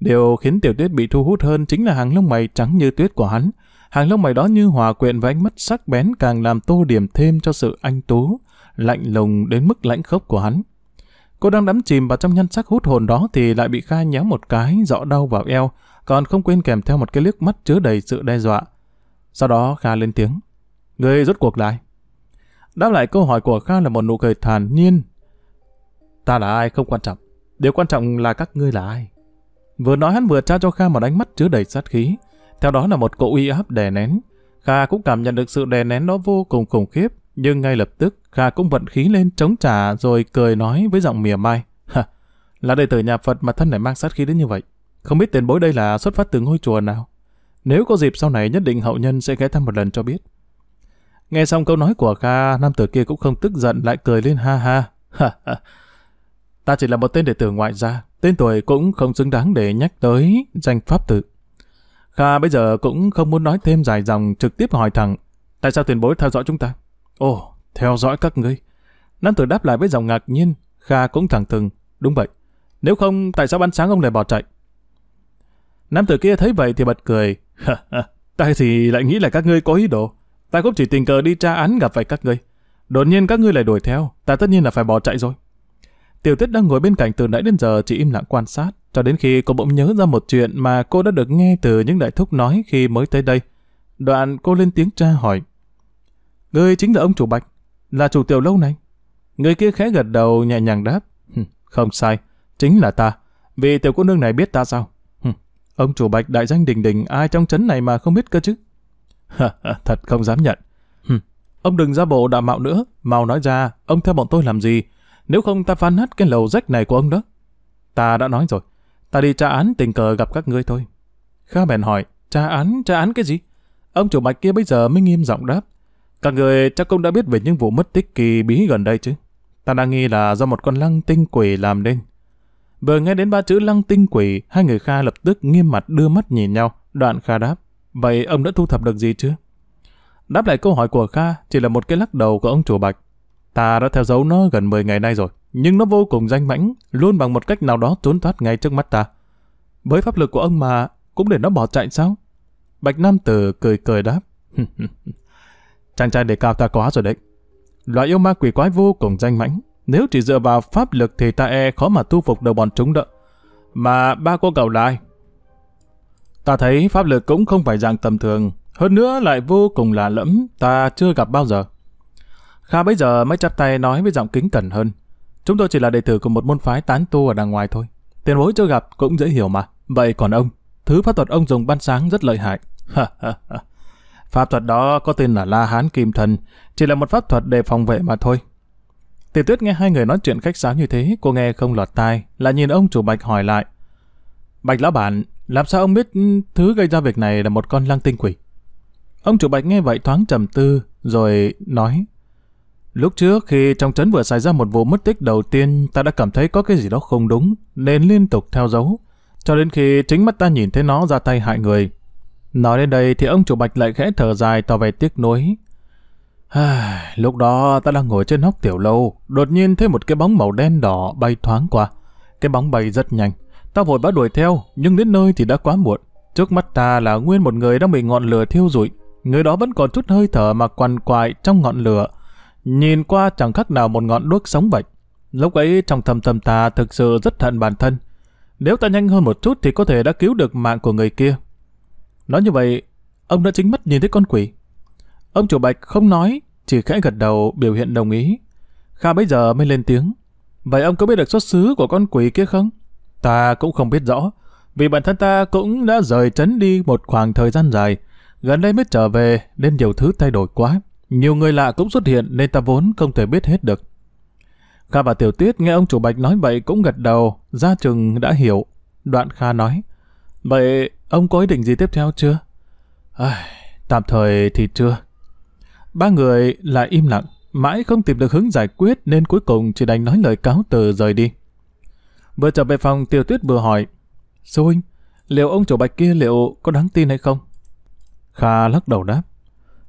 Điều khiến Tiểu Tuyết bị thu hút hơn chính là hàng lông mày trắng như tuyết của hắn, Hàng lông mày đó như hòa quyện với ánh mắt sắc bén càng làm tô điểm thêm cho sự anh tú, lạnh lùng đến mức lãnh khốc của hắn. Cô đang đắm chìm vào trong nhân sắc hút hồn đó thì lại bị Kha nhéo một cái rõ đau vào eo, còn không quên kèm theo một cái liếc mắt chứa đầy sự đe dọa. Sau đó Kha lên tiếng. Người rút cuộc lại. Đáp lại câu hỏi của Kha là một nụ cười thản nhiên. Ta là ai không quan trọng. Điều quan trọng là các ngươi là ai. Vừa nói hắn vừa trao cho Kha một ánh mắt chứa đầy sát khí. Theo đó là một cỗ uy áp đè nén. Kha cũng cảm nhận được sự đè nén đó vô cùng khủng khiếp, nhưng ngay lập tức Kha cũng vận khí lên chống trả rồi cười nói với giọng mỉa mai. (laughs) Hả, là đệ tử nhà Phật mà thân lại mang sát khí đến như vậy. Không biết tiền bối đây là xuất phát từ ngôi chùa nào. Nếu có dịp sau này nhất định hậu nhân sẽ ghé thăm một lần cho biết. Nghe xong câu nói của Kha, nam tử kia cũng không tức giận lại cười lên ha ha. (laughs) Ta chỉ là một tên đệ tử ngoại gia, tên tuổi cũng không xứng đáng để nhắc tới danh pháp tự. Kha bây giờ cũng không muốn nói thêm dài dòng trực tiếp hỏi thẳng. Tại sao tiền bối theo dõi chúng ta? Ồ, theo dõi các ngươi. Nam tử đáp lại với giọng ngạc nhiên. Kha cũng thẳng thừng. Đúng vậy. Nếu không, tại sao ban sáng ông lại bỏ chạy? Nam tử kia thấy vậy thì bật cười. ha ha. Ta thì lại nghĩ là các ngươi có ý đồ. Ta cũng chỉ tình cờ đi tra án gặp phải các ngươi. Đột nhiên các ngươi lại đuổi theo. Ta tất nhiên là phải bỏ chạy rồi. Tiểu tuyết đang ngồi bên cạnh từ nãy đến giờ chỉ im lặng quan sát. Cho đến khi cô bỗng nhớ ra một chuyện mà cô đã được nghe từ những đại thúc nói khi mới tới đây. Đoạn cô lên tiếng tra hỏi. người chính là ông chủ Bạch, là chủ tiểu lâu này. Người kia khẽ gật đầu nhẹ nhàng đáp. Không sai, chính là ta. Vì tiểu cô nương này biết ta sao? Ông chủ Bạch đại danh đình đình ai trong trấn này mà không biết cơ chứ? (laughs) Thật không dám nhận. ông đừng ra bộ đạo mạo nữa, mau nói ra, ông theo bọn tôi làm gì? Nếu không ta phán nát cái lầu rách này của ông đó. Ta đã nói rồi, Ta đi tra án tình cờ gặp các ngươi thôi. Kha bèn hỏi, tra án, tra án cái gì? Ông chủ bạch kia bây giờ mới nghiêm giọng đáp. Các người chắc cũng đã biết về những vụ mất tích kỳ bí gần đây chứ. Ta đang nghi là do một con lăng tinh quỷ làm nên. Vừa nghe đến ba chữ lăng tinh quỷ, hai người Kha lập tức nghiêm mặt đưa mắt nhìn nhau. Đoạn Kha đáp, vậy ông đã thu thập được gì chứ? Đáp lại câu hỏi của Kha chỉ là một cái lắc đầu của ông chủ bạch. Ta đã theo dấu nó gần 10 ngày nay rồi nhưng nó vô cùng danh mãnh, luôn bằng một cách nào đó trốn thoát ngay trước mắt ta. Với pháp lực của ông mà, cũng để nó bỏ chạy sao? Bạch Nam Tử cười cười đáp. (laughs) Chàng trai đề cao ta quá rồi đấy. Loại yêu ma quỷ quái vô cùng danh mãnh, nếu chỉ dựa vào pháp lực thì ta e khó mà thu phục đầu bọn chúng đợi. Mà ba cô cầu lại Ta thấy pháp lực cũng không phải dạng tầm thường, hơn nữa lại vô cùng lạ lẫm, ta chưa gặp bao giờ. Kha bây giờ mới chắp tay nói với giọng kính cẩn hơn. Chúng tôi chỉ là đệ tử của một môn phái tán tu ở đằng ngoài thôi. Tiền bối chưa gặp cũng dễ hiểu mà. Vậy còn ông, thứ pháp thuật ông dùng ban sáng rất lợi hại. pháp thuật đó có tên là La Hán Kim Thần, chỉ là một pháp thuật để phòng vệ mà thôi. Tiểu tuyết nghe hai người nói chuyện khách sáo như thế, cô nghe không lọt tai, là nhìn ông chủ Bạch hỏi lại. Bạch lão bản, làm sao ông biết thứ gây ra việc này là một con lăng tinh quỷ? Ông chủ Bạch nghe vậy thoáng trầm tư, rồi nói. Lúc trước khi trong trấn vừa xảy ra một vụ mất tích đầu tiên, ta đã cảm thấy có cái gì đó không đúng, nên liên tục theo dấu. Cho đến khi chính mắt ta nhìn thấy nó ra tay hại người. Nói đến đây thì ông chủ bạch lại khẽ thở dài tỏ vẻ tiếc nuối. lúc đó ta đang ngồi trên hóc tiểu lâu, đột nhiên thấy một cái bóng màu đen đỏ bay thoáng qua. Cái bóng bay rất nhanh, ta vội vã đuổi theo, nhưng đến nơi thì đã quá muộn. Trước mắt ta là nguyên một người đang bị ngọn lửa thiêu rụi, người đó vẫn còn chút hơi thở mà quằn quại trong ngọn lửa, nhìn qua chẳng khác nào một ngọn đuốc sống vậy. Lúc ấy trong thầm thầm ta thực sự rất hận bản thân. Nếu ta nhanh hơn một chút thì có thể đã cứu được mạng của người kia. Nói như vậy, ông đã chính mắt nhìn thấy con quỷ. Ông chủ Bạch không nói, chỉ khẽ gật đầu biểu hiện đồng ý. Kha bây giờ mới lên tiếng. Vậy ông có biết được xuất xứ của con quỷ kia không? Ta cũng không biết rõ, vì bản thân ta cũng đã rời trấn đi một khoảng thời gian dài, gần đây mới trở về nên nhiều thứ thay đổi quá. Nhiều người lạ cũng xuất hiện nên ta vốn không thể biết hết được. Kha và Tiểu Tuyết nghe ông chủ Bạch nói vậy cũng gật đầu, ra chừng đã hiểu. Đoạn Kha nói, Vậy ông có ý định gì tiếp theo chưa? À, tạm thời thì chưa. Ba người lại im lặng, mãi không tìm được hướng giải quyết nên cuối cùng chỉ đành nói lời cáo từ rời đi. Vừa trở về phòng Tiểu Tuyết vừa hỏi, Sư huynh, liệu ông chủ Bạch kia liệu có đáng tin hay không? Kha lắc đầu đáp,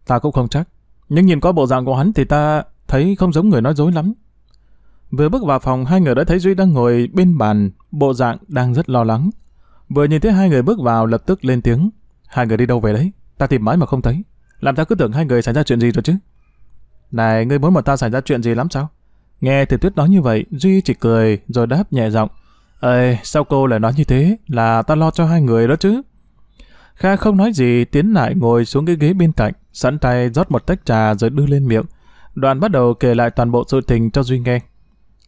ta cũng không chắc nhưng nhìn qua bộ dạng của hắn thì ta thấy không giống người nói dối lắm. Vừa bước vào phòng, hai người đã thấy Duy đang ngồi bên bàn, bộ dạng đang rất lo lắng. Vừa nhìn thấy hai người bước vào, lập tức lên tiếng. Hai người đi đâu về đấy? Ta tìm mãi mà không thấy. Làm ta cứ tưởng hai người xảy ra chuyện gì rồi chứ. Này, ngươi muốn mà ta xảy ra chuyện gì lắm sao? Nghe thì tuyết nói như vậy, Duy chỉ cười rồi đáp nhẹ giọng. Ê, sao cô lại nói như thế? Là ta lo cho hai người đó chứ. Kha không nói gì, tiến lại ngồi xuống cái ghế bên cạnh. Sẵn tay rót một tách trà rồi đưa lên miệng. Đoàn bắt đầu kể lại toàn bộ sự tình cho Duy nghe.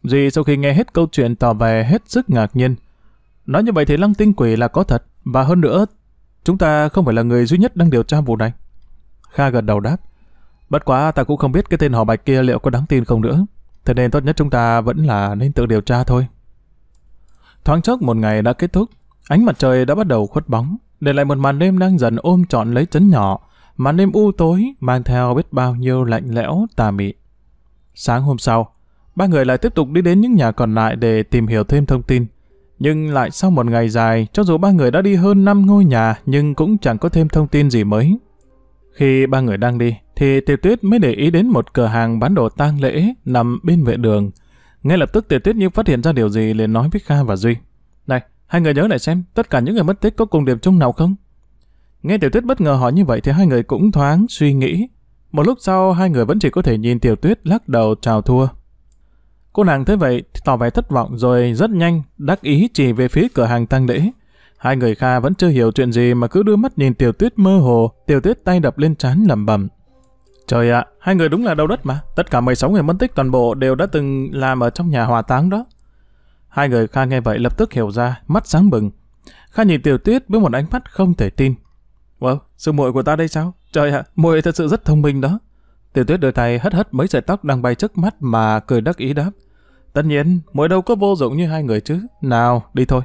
Duy sau khi nghe hết câu chuyện tỏ vẻ hết sức ngạc nhiên. Nói như vậy thì lăng tinh quỷ là có thật, và hơn nữa, chúng ta không phải là người duy nhất đang điều tra vụ này. Kha gật đầu đáp. Bất quá ta cũng không biết cái tên họ bạch kia liệu có đáng tin không nữa. Thế nên tốt nhất chúng ta vẫn là nên tự điều tra thôi. Thoáng chốc một ngày đã kết thúc, ánh mặt trời đã bắt đầu khuất bóng, để lại một màn đêm đang dần ôm trọn lấy chấn nhỏ mà đêm u tối mang theo biết bao nhiêu lạnh lẽo tà mị. Sáng hôm sau, ba người lại tiếp tục đi đến những nhà còn lại để tìm hiểu thêm thông tin. Nhưng lại sau một ngày dài, cho dù ba người đã đi hơn 5 ngôi nhà nhưng cũng chẳng có thêm thông tin gì mới. Khi ba người đang đi, thì Tiểu Tuyết mới để ý đến một cửa hàng bán đồ tang lễ nằm bên vệ đường. Ngay lập tức Tiểu Tuyết như phát hiện ra điều gì liền nói với Kha và Duy. Này, hai người nhớ lại xem, tất cả những người mất tích có cùng điểm chung nào không? Nghe Tiểu Tuyết bất ngờ hỏi như vậy thì hai người cũng thoáng suy nghĩ. Một lúc sau hai người vẫn chỉ có thể nhìn Tiểu Tuyết lắc đầu chào thua. Cô nàng thấy vậy tỏ vẻ thất vọng rồi rất nhanh đắc ý chỉ về phía cửa hàng tăng lễ. Hai người Kha vẫn chưa hiểu chuyện gì mà cứ đưa mắt nhìn Tiểu Tuyết mơ hồ, Tiểu Tuyết tay đập lên trán lẩm bẩm. Trời ạ, hai người đúng là đau đất mà. Tất cả 16 người mất tích toàn bộ đều đã từng làm ở trong nhà hòa táng đó. Hai người Kha nghe vậy lập tức hiểu ra, mắt sáng bừng. Kha nhìn Tiểu Tuyết với một ánh mắt không thể tin. Wow, sư muội của ta đây sao? Trời ạ, à, muội thật sự rất thông minh đó. Tiểu tuyết đưa tay hất hất mấy sợi tóc đang bay trước mắt mà cười đắc ý đáp. Tất nhiên, muội đâu có vô dụng như hai người chứ. Nào, đi thôi.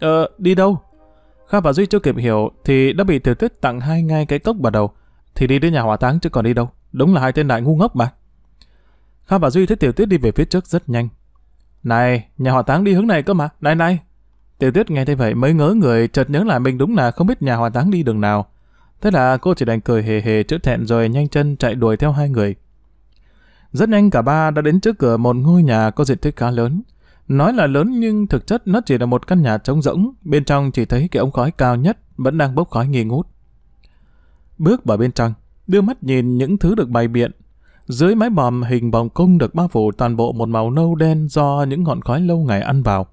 Ờ, đi đâu? Kha và Duy chưa kịp hiểu thì đã bị tiểu tuyết tặng hai ngay cái cốc vào đầu. Thì đi đến nhà hỏa táng chứ còn đi đâu. Đúng là hai tên đại ngu ngốc mà. Kha và Duy thấy tiểu tuyết đi về phía trước rất nhanh. Này, nhà hỏa táng đi hướng này cơ mà. Này này. Tiểu tuyết nghe thấy vậy mới ngớ người chợt nhớ lại mình đúng là không biết nhà hỏa táng đi đường nào. Thế là cô chỉ đành cười hề hề trước thẹn rồi nhanh chân chạy đuổi theo hai người. Rất nhanh cả ba đã đến trước cửa một ngôi nhà có diện tích khá lớn. Nói là lớn nhưng thực chất nó chỉ là một căn nhà trống rỗng, bên trong chỉ thấy cái ống khói cao nhất vẫn đang bốc khói nghi ngút. Bước vào bên trong, đưa mắt nhìn những thứ được bày biện. Dưới mái bòm hình vòng cung được bao phủ toàn bộ một màu nâu đen do những ngọn khói lâu ngày ăn vào.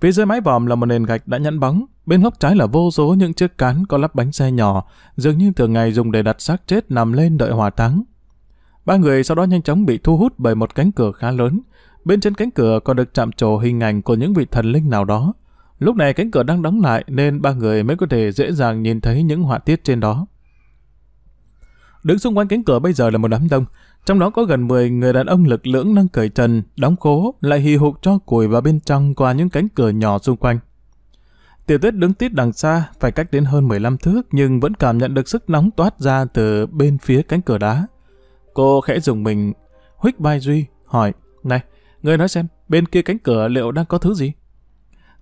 Phía dưới mái vòm là một nền gạch đã nhẵn bóng, Bên góc trái là vô số những chiếc cán có lắp bánh xe nhỏ, dường như thường ngày dùng để đặt xác chết nằm lên đợi hỏa táng. Ba người sau đó nhanh chóng bị thu hút bởi một cánh cửa khá lớn. Bên trên cánh cửa còn được chạm trổ hình ảnh của những vị thần linh nào đó. Lúc này cánh cửa đang đóng lại nên ba người mới có thể dễ dàng nhìn thấy những họa tiết trên đó. Đứng xung quanh cánh cửa bây giờ là một đám đông, trong đó có gần 10 người đàn ông lực lưỡng đang cởi trần, đóng khố, lại hì hục cho củi vào bên trong qua những cánh cửa nhỏ xung quanh. Tiểu tuyết đứng tít đằng xa, phải cách đến hơn 15 thước nhưng vẫn cảm nhận được sức nóng toát ra từ bên phía cánh cửa đá. Cô khẽ dùng mình, Huyết vai Duy, hỏi, này, ngươi nói xem, bên kia cánh cửa liệu đang có thứ gì?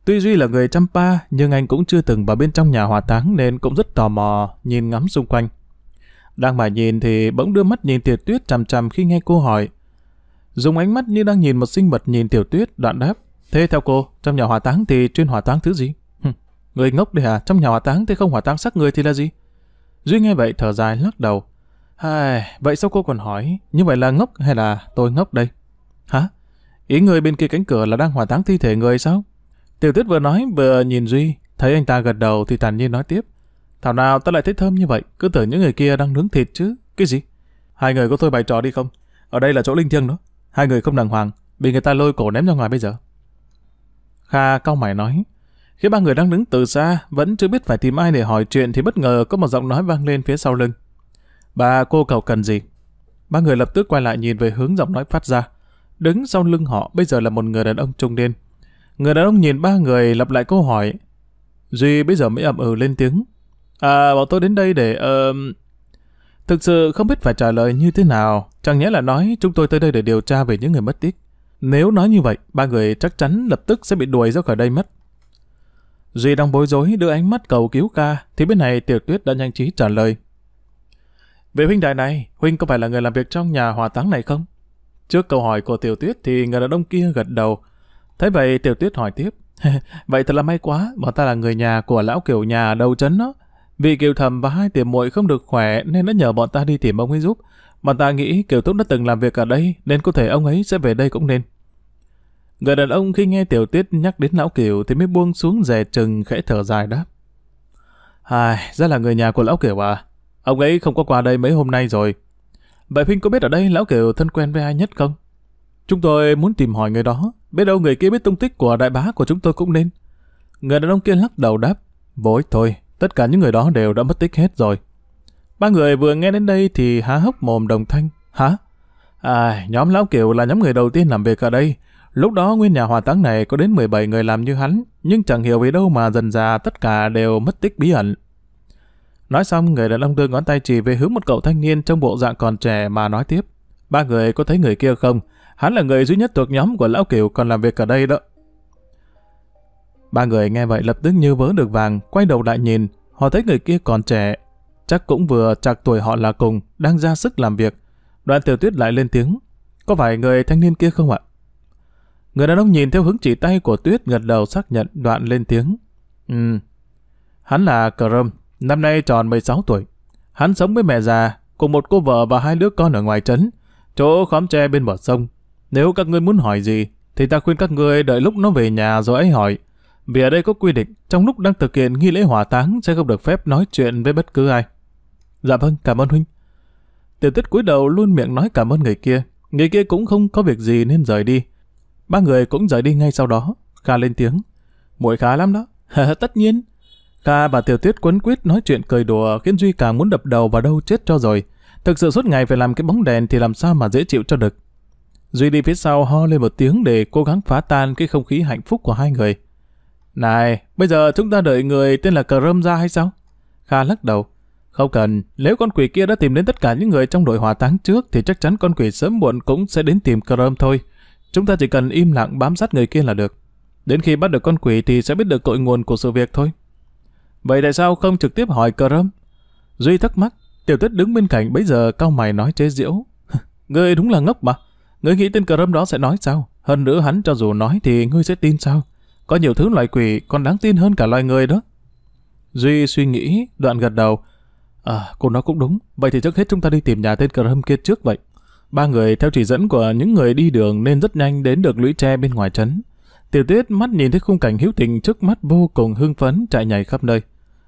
Tuy Duy là người chăm pa, nhưng anh cũng chưa từng vào bên trong nhà hỏa táng nên cũng rất tò mò, nhìn ngắm xung quanh. Đang mải nhìn thì bỗng đưa mắt nhìn tiểu tuyết chằm chằm khi nghe cô hỏi. Dùng ánh mắt như đang nhìn một sinh vật nhìn tiểu tuyết, đoạn đáp. Thế theo cô, trong nhà hỏa táng thì chuyên hỏa táng thứ gì? Người ngốc đi hả? Trong nhà hỏa táng thế không hỏa táng xác người thì là gì? Duy nghe vậy thở dài lắc đầu. Ai, vậy sao cô còn hỏi? Như vậy là ngốc hay là tôi ngốc đây? Hả? Ý người bên kia cánh cửa là đang hỏa táng thi thể người sao? Tiểu tuyết vừa nói vừa nhìn Duy, thấy anh ta gật đầu thì thản nhiên nói tiếp. Thảo nào ta lại thấy thơm như vậy, cứ tưởng những người kia đang nướng thịt chứ. Cái gì? Hai người có thôi bày trò đi không? Ở đây là chỗ linh thiêng đó. Hai người không đàng hoàng, bị người ta lôi cổ ném ra ngoài bây giờ. Kha cau mày nói, khi ba người đang đứng từ xa, vẫn chưa biết phải tìm ai để hỏi chuyện thì bất ngờ có một giọng nói vang lên phía sau lưng. Bà cô cầu cần gì? Ba người lập tức quay lại nhìn về hướng giọng nói phát ra. Đứng sau lưng họ bây giờ là một người đàn ông trung niên. Người đàn ông nhìn ba người lặp lại câu hỏi. Duy bây giờ mới ậm ừ lên tiếng. À, bọn tôi đến đây để... Uh... Thực sự không biết phải trả lời như thế nào. Chẳng nhẽ là nói chúng tôi tới đây để điều tra về những người mất tích. Nếu nói như vậy, ba người chắc chắn lập tức sẽ bị đuổi ra khỏi đây mất. Duy đang bối rối đưa ánh mắt cầu cứu ca, thì bên này Tiểu Tuyết đã nhanh trí trả lời. Về huynh đại này, huynh có phải là người làm việc trong nhà hòa táng này không? Trước câu hỏi của Tiểu Tuyết thì người đàn ông kia gật đầu. Thế vậy Tiểu Tuyết hỏi tiếp. (laughs) vậy thật là may quá, bọn ta là người nhà của lão kiểu nhà đầu trấn đó. Vì kiều thầm và hai tiểu muội không được khỏe nên đã nhờ bọn ta đi tìm ông ấy giúp. Bọn ta nghĩ kiều thúc đã từng làm việc ở đây nên có thể ông ấy sẽ về đây cũng nên. Người đàn ông khi nghe tiểu tiết nhắc đến lão kiểu thì mới buông xuống rè chừng khẽ thở dài đáp. Ai, ra là người nhà của lão kiểu à? Ông ấy không có qua đây mấy hôm nay rồi. Vậy Vinh có biết ở đây lão kiểu thân quen với ai nhất không? Chúng tôi muốn tìm hỏi người đó. Biết đâu người kia biết tung tích của đại bá của chúng tôi cũng nên. Người đàn ông kia lắc đầu đáp. Vội thôi, tất cả những người đó đều đã mất tích hết rồi. Ba người vừa nghe đến đây thì há hốc mồm đồng thanh. Hả? À, nhóm lão kiểu là nhóm người đầu tiên làm việc ở đây. Lúc đó nguyên nhà hòa táng này có đến 17 người làm như hắn, nhưng chẳng hiểu vì đâu mà dần già tất cả đều mất tích bí ẩn. Nói xong, người đàn ông đưa ngón tay chỉ về hướng một cậu thanh niên trong bộ dạng còn trẻ mà nói tiếp. Ba người có thấy người kia không? Hắn là người duy nhất thuộc nhóm của Lão Kiều còn làm việc ở đây đó. Ba người nghe vậy lập tức như vớ được vàng, quay đầu lại nhìn. Họ thấy người kia còn trẻ, chắc cũng vừa chạc tuổi họ là cùng, đang ra sức làm việc. Đoạn tiểu tuyết lại lên tiếng. Có phải người thanh niên kia không ạ? Người đàn ông nhìn theo hướng chỉ tay của Tuyết gật đầu xác nhận đoạn lên tiếng. Ừ. Hắn là Cờ năm nay tròn 16 tuổi. Hắn sống với mẹ già, cùng một cô vợ và hai đứa con ở ngoài trấn, chỗ khóm tre bên bờ sông. Nếu các ngươi muốn hỏi gì, thì ta khuyên các ngươi đợi lúc nó về nhà rồi ấy hỏi. Vì ở đây có quy định, trong lúc đang thực hiện nghi lễ hỏa táng sẽ không được phép nói chuyện với bất cứ ai. Dạ vâng, cảm ơn huynh. Tiểu tuyết cúi đầu luôn miệng nói cảm ơn người kia. Người kia cũng không có việc gì nên rời đi. Ba người cũng rời đi ngay sau đó. Kha lên tiếng. Muội khá lắm đó. (laughs) Tất nhiên. Kha và Tiểu Tuyết quấn quýt nói chuyện cười đùa khiến Duy càng muốn đập đầu vào đâu chết cho rồi. Thực sự suốt ngày phải làm cái bóng đèn thì làm sao mà dễ chịu cho được. Duy đi phía sau ho lên một tiếng để cố gắng phá tan cái không khí hạnh phúc của hai người. Này, bây giờ chúng ta đợi người tên là Cờ Rơm ra hay sao? Kha lắc đầu. Không cần, nếu con quỷ kia đã tìm đến tất cả những người trong đội hỏa táng trước thì chắc chắn con quỷ sớm muộn cũng sẽ đến tìm Cờ Rơm thôi. Chúng ta chỉ cần im lặng bám sát người kia là được. Đến khi bắt được con quỷ thì sẽ biết được cội nguồn của sự việc thôi. Vậy tại sao không trực tiếp hỏi cờ râm? Duy thắc mắc, tiểu tuyết đứng bên cạnh bấy giờ cao mày nói chế diễu. (laughs) ngươi đúng là ngốc mà. Ngươi nghĩ tên cờ râm đó sẽ nói sao? Hơn nữa hắn cho dù nói thì ngươi sẽ tin sao? Có nhiều thứ loài quỷ còn đáng tin hơn cả loài người đó. Duy suy nghĩ, đoạn gật đầu. À, cô nói cũng đúng. Vậy thì trước hết chúng ta đi tìm nhà tên cờ râm kia trước vậy. Ba người theo chỉ dẫn của những người đi đường nên rất nhanh đến được lũy tre bên ngoài trấn. Tiểu Tuyết mắt nhìn thấy khung cảnh hữu tình trước mắt vô cùng hưng phấn chạy nhảy khắp nơi.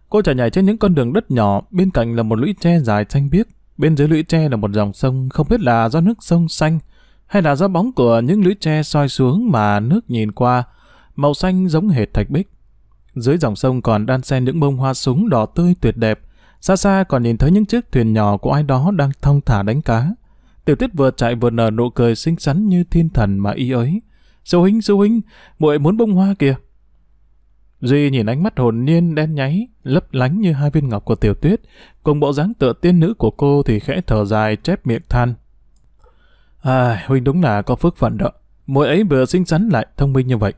Cô chạy nhảy trên những con đường đất nhỏ, bên cạnh là một lũy tre dài xanh biếc, bên dưới lũy tre là một dòng sông không biết là do nước sông xanh hay là do bóng của những lũy tre soi xuống mà nước nhìn qua, màu xanh giống hệt thạch bích. Dưới dòng sông còn đan xen những bông hoa súng đỏ tươi tuyệt đẹp, xa xa còn nhìn thấy những chiếc thuyền nhỏ của ai đó đang thong thả đánh cá. Tiểu tuyết vừa chạy vừa nở nụ cười xinh xắn như thiên thần mà y ấy. Sư huynh, sư huynh, muội muốn bông hoa kìa. Duy nhìn ánh mắt hồn nhiên đen nháy, lấp lánh như hai viên ngọc của tiểu tuyết, cùng bộ dáng tựa tiên nữ của cô thì khẽ thở dài chép miệng than. À, huynh đúng là có phước phận đó. Mỗi ấy vừa xinh xắn lại thông minh như vậy.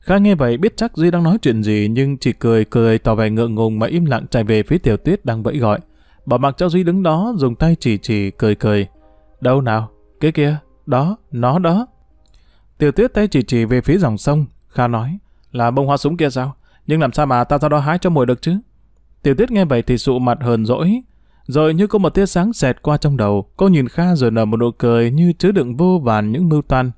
Kha nghe vậy biết chắc Duy đang nói chuyện gì nhưng chỉ cười cười tỏ vẻ ngượng ngùng mà im lặng chạy về phía tiểu tuyết đang vẫy gọi. Bảo mặc cho Duy đứng đó dùng tay chỉ chỉ cười cười. Đâu nào? Kia kia, đó, nó đó. Tiểu tuyết tay chỉ chỉ về phía dòng sông, Kha nói, là bông hoa súng kia sao? Nhưng làm sao mà ta ra đó hái cho mùi được chứ? Tiểu tuyết nghe vậy thì sụ mặt hờn dỗi. Rồi như có một tia sáng xẹt qua trong đầu, cô nhìn Kha rồi nở một nụ cười như chứa đựng vô vàn những mưu toan.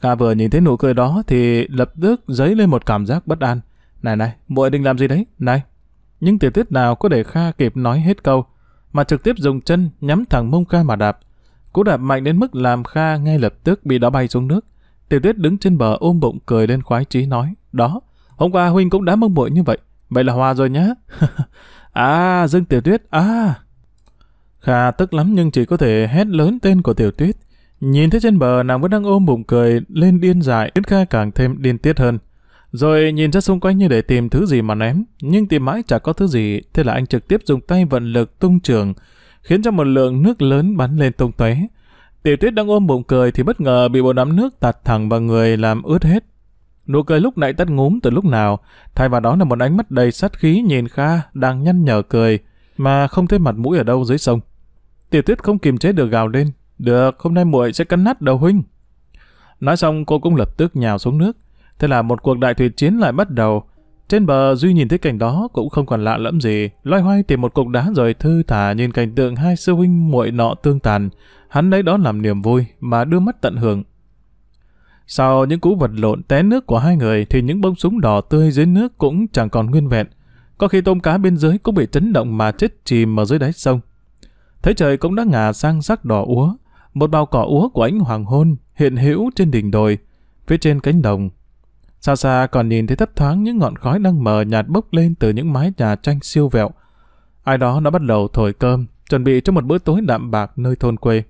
Kha vừa nhìn thấy nụ cười đó thì lập tức dấy lên một cảm giác bất an. Này này, muội định làm gì đấy? Này! Nhưng tiểu tuyết nào có để Kha kịp nói hết câu, mà trực tiếp dùng chân nhắm thẳng mông Kha mà đạp. Cú đạp mạnh đến mức làm Kha ngay lập tức bị đá bay xuống nước. Tiểu tuyết đứng trên bờ ôm bụng cười lên khoái chí nói, đó, hôm qua Huynh cũng đã mong bội như vậy, vậy là hòa rồi nhá. (laughs) à, Dương Tiểu tuyết, à. Kha tức lắm nhưng chỉ có thể hét lớn tên của Tiểu tuyết. Nhìn thấy trên bờ nàng vẫn đang ôm bụng cười lên điên dại, khiến Kha càng thêm điên tiết hơn. Rồi nhìn ra xung quanh như để tìm thứ gì mà ném, nhưng tìm mãi chả có thứ gì, thế là anh trực tiếp dùng tay vận lực tung trường, khiến cho một lượng nước lớn bắn lên tung tóe. Tiểu tuyết đang ôm bụng cười thì bất ngờ bị bộ nắm nước tạt thẳng vào người làm ướt hết. Nụ cười lúc nãy tắt ngúm từ lúc nào, thay vào đó là một ánh mắt đầy sát khí nhìn Kha đang nhăn nhở cười, mà không thấy mặt mũi ở đâu dưới sông. Tiểu tuyết không kiềm chế được gào lên, được, hôm nay muội sẽ cắn nát đầu huynh. Nói xong cô cũng lập tức nhào xuống nước. Thế là một cuộc đại thủy chiến lại bắt đầu, trên bờ Duy nhìn thấy cảnh đó cũng không còn lạ lẫm gì, loay hoay tìm một cục đá rồi thư thả nhìn cảnh tượng hai sư huynh muội nọ tương tàn. Hắn lấy đó làm niềm vui mà đưa mắt tận hưởng. Sau những cú vật lộn té nước của hai người thì những bông súng đỏ tươi dưới nước cũng chẳng còn nguyên vẹn. Có khi tôm cá bên dưới cũng bị chấn động mà chết chìm ở dưới đáy sông. Thế trời cũng đã ngả sang sắc đỏ úa, một bao cỏ úa của ánh hoàng hôn hiện hữu trên đỉnh đồi. Phía trên cánh đồng, Xa xa còn nhìn thấy thấp thoáng những ngọn khói đang mờ nhạt bốc lên từ những mái nhà tranh siêu vẹo. Ai đó đã bắt đầu thổi cơm, chuẩn bị cho một bữa tối đạm bạc nơi thôn quê.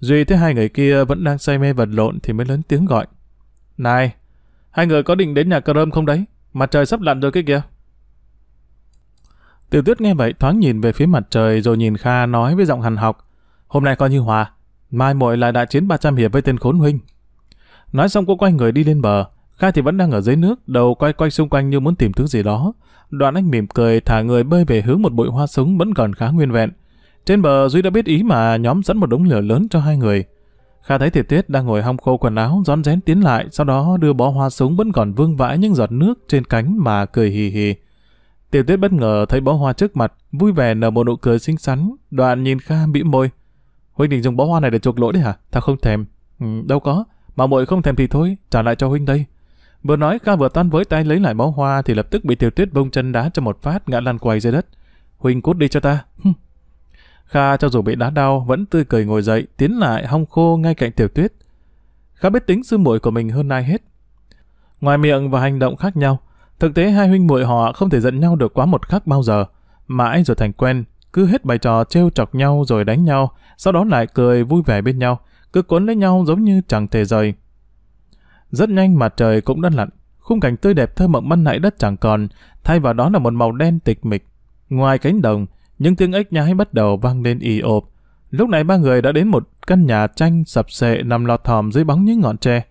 Duy thấy hai người kia vẫn đang say mê vật lộn thì mới lớn tiếng gọi. Này, hai người có định đến nhà cơm không đấy? Mặt trời sắp lặn rồi kia kìa. Tiểu tuyết nghe vậy thoáng nhìn về phía mặt trời rồi nhìn Kha nói với giọng hằn học. Hôm nay coi như hòa, mai muội lại đại chiến 300 hiệp với tên khốn huynh. Nói xong cô quay người đi lên bờ, Kha thì vẫn đang ở dưới nước, đầu quay quay xung quanh như muốn tìm thứ gì đó. Đoạn anh mỉm cười thả người bơi về hướng một bụi hoa súng vẫn còn khá nguyên vẹn. Trên bờ Duy đã biết ý mà nhóm dẫn một đống lửa lớn cho hai người. Kha thấy Thiệt Tuyết đang ngồi hong khô quần áo, rón rén tiến lại, sau đó đưa bó hoa súng vẫn còn vương vãi những giọt nước trên cánh mà cười hì hì. Tiểu Tuyết bất ngờ thấy bó hoa trước mặt, vui vẻ nở một nụ cười xinh xắn, đoạn nhìn Kha bĩu môi. Huynh định dùng bó hoa này để chuộc lỗi đấy hả? Tao không thèm. Ừ, đâu có, mà muội không thèm thì thôi, trả lại cho huynh đây. Vừa nói Kha vừa toan với tay lấy lại bó hoa thì lập tức bị Tiểu Tuyết vung chân đá cho một phát ngã lăn quay dưới đất. Huynh cút đi cho ta. Kha cho dù bị đá đau vẫn tươi cười ngồi dậy, tiến lại hong khô ngay cạnh Tiểu Tuyết. Kha biết tính sư muội của mình hơn ai hết. Ngoài miệng và hành động khác nhau, thực tế hai huynh muội họ không thể giận nhau được quá một khắc bao giờ, mãi rồi thành quen, cứ hết bài trò trêu chọc nhau rồi đánh nhau, sau đó lại cười vui vẻ bên nhau, cứ cuốn lấy nhau giống như chẳng thể rời. Rất nhanh mà trời cũng đã lặn, khung cảnh tươi đẹp thơ mộng ban nãy đất chẳng còn, thay vào đó là một màu đen tịch mịch. Ngoài cánh đồng, những tiếng ếch nhái bắt đầu vang lên ì ộp. Lúc này ba người đã đến một căn nhà tranh sập sệ nằm lọt thòm dưới bóng những ngọn tre.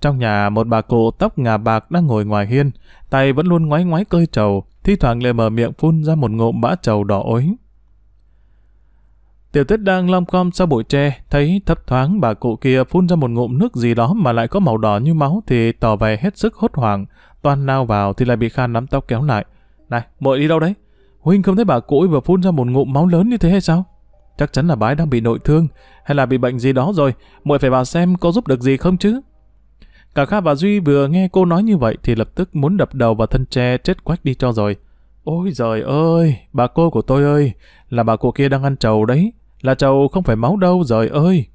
Trong nhà, một bà cụ tóc ngà bạc đang ngồi ngoài hiên, tay vẫn luôn ngoái ngoái cơi trầu, thi thoảng lại mở miệng phun ra một ngụm bã trầu đỏ ối. Tiểu tuyết đang lom com sau bụi tre, thấy thấp thoáng bà cụ kia phun ra một ngụm nước gì đó mà lại có màu đỏ như máu thì tỏ vẻ hết sức hốt hoảng. Toàn lao vào thì lại bị Kha nắm tóc kéo lại. Này, mội đi đâu đấy? Huynh không thấy bà cụ vừa phun ra một ngụm máu lớn như thế hay sao? Chắc chắn là bái đang bị nội thương, hay là bị bệnh gì đó rồi, Mội phải vào xem có giúp được gì không chứ? Cả Kha và Duy vừa nghe cô nói như vậy thì lập tức muốn đập đầu vào thân tre chết quách đi cho rồi. Ôi trời ơi, bà cô của tôi ơi, là bà cụ kia đang ăn trầu đấy, là chầu không phải máu đâu rồi ơi.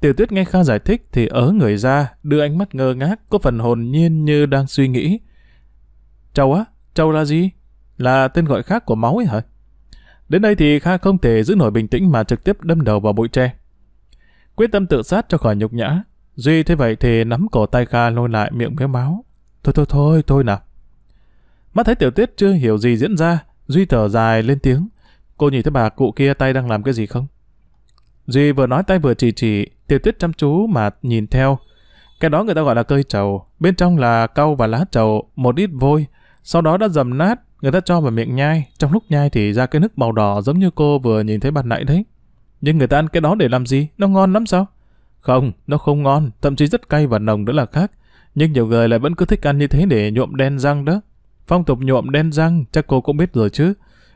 Tiểu tuyết nghe Kha giải thích thì ớ người ra, đưa ánh mắt ngơ ngác, có phần hồn nhiên như đang suy nghĩ. Châu á, châu là gì? Là tên gọi khác của máu ấy hả? Đến đây thì Kha không thể giữ nổi bình tĩnh mà trực tiếp đâm đầu vào bụi tre. Quyết tâm tự sát cho khỏi nhục nhã, Duy thế vậy thì nắm cổ tay Kha lôi lại miệng với máu. Thôi thôi thôi, thôi nào. Mắt thấy tiểu tuyết chưa hiểu gì diễn ra, Duy thở dài lên tiếng. Cô nhìn thấy bà cụ kia tay đang làm cái gì không? Duy vừa nói tay vừa chỉ chỉ, tiểu tuyết chăm chú mà nhìn theo. Cái đó người ta gọi là cơi trầu, bên trong là cau và lá trầu, một ít vôi, sau đó đã dầm nát, người ta cho vào miệng nhai, trong lúc nhai thì ra cái nước màu đỏ giống như cô vừa nhìn thấy ban nãy đấy. Nhưng người ta ăn cái đó để làm gì? Nó ngon lắm sao? Không, nó không ngon, thậm chí rất cay và nồng nữa là khác. Nhưng nhiều người lại vẫn cứ thích ăn như thế để nhuộm đen răng đó. Phong tục nhuộm đen răng chắc cô cũng biết rồi chứ.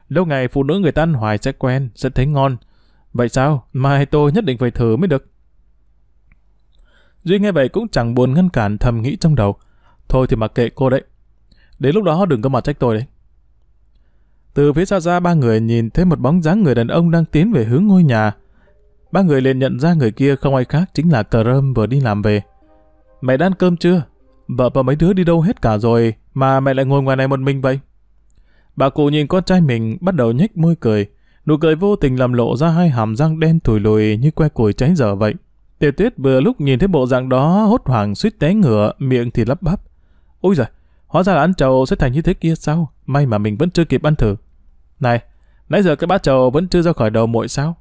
Lâu ngày phụ nữ người ta ăn hoài sẽ quen, sẽ thấy ngon. Vậy sao? Mai tôi nhất định phải thử mới được. Duy nghe vậy cũng chẳng buồn ngăn cản thầm nghĩ trong đầu. Thôi thì mặc kệ cô đấy. Đến lúc đó đừng có mà trách tôi đấy. Từ phía xa ra ba người nhìn thấy một bóng dáng người đàn ông đang tiến về hướng ngôi nhà. Ba người liền nhận ra người kia không ai khác chính là Cờ Rơm vừa đi làm về. Mẹ đang cơm chưa? Vợ và mấy đứa đi đâu hết cả rồi mà mẹ lại ngồi ngoài này một mình vậy? Bà cụ nhìn con trai mình bắt đầu nhếch môi cười. Nụ cười vô tình làm lộ ra hai hàm răng đen thùi lùi như que củi cháy dở vậy. Tiểu tuyết vừa lúc nhìn thấy bộ dạng đó hốt hoảng suýt té ngựa miệng thì lắp bắp. Ôi giời, hóa ra là ăn trầu sẽ thành như thế kia sao? May mà mình vẫn chưa kịp ăn thử. Này, nãy giờ cái bát trầu vẫn chưa ra khỏi đầu muội sao?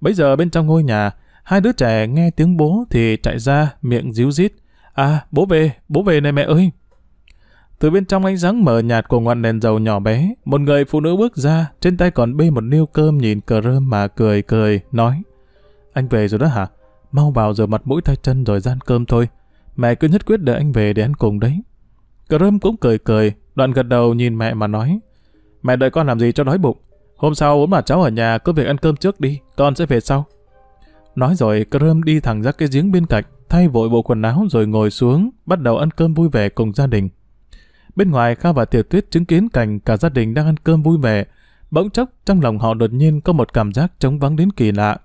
Bây giờ bên trong ngôi nhà, hai đứa trẻ nghe tiếng bố thì chạy ra, miệng díu dít. À, bố về, bố về này mẹ ơi! Từ bên trong ánh sáng mờ nhạt của ngọn đèn dầu nhỏ bé, một người phụ nữ bước ra, trên tay còn bê một niêu cơm nhìn cờ rơm mà cười cười, nói Anh về rồi đó hả? Mau vào rửa mặt mũi tay chân rồi gian cơm thôi. Mẹ cứ nhất quyết để anh về để ăn cùng đấy. Cờ rơm cũng cười cười, đoạn gật đầu nhìn mẹ mà nói Mẹ đợi con làm gì cho đói bụng? Hôm sau bố mà cháu ở nhà cứ việc ăn cơm trước đi, con sẽ về sau. Nói rồi, cờ rơm đi thẳng ra cái giếng bên cạnh, thay vội bộ quần áo rồi ngồi xuống, bắt đầu ăn cơm vui vẻ cùng gia đình. Bên ngoài Kha và Tiểu Tuyết chứng kiến cảnh cả gia đình đang ăn cơm vui vẻ. Bỗng chốc trong lòng họ đột nhiên có một cảm giác trống vắng đến kỳ lạ.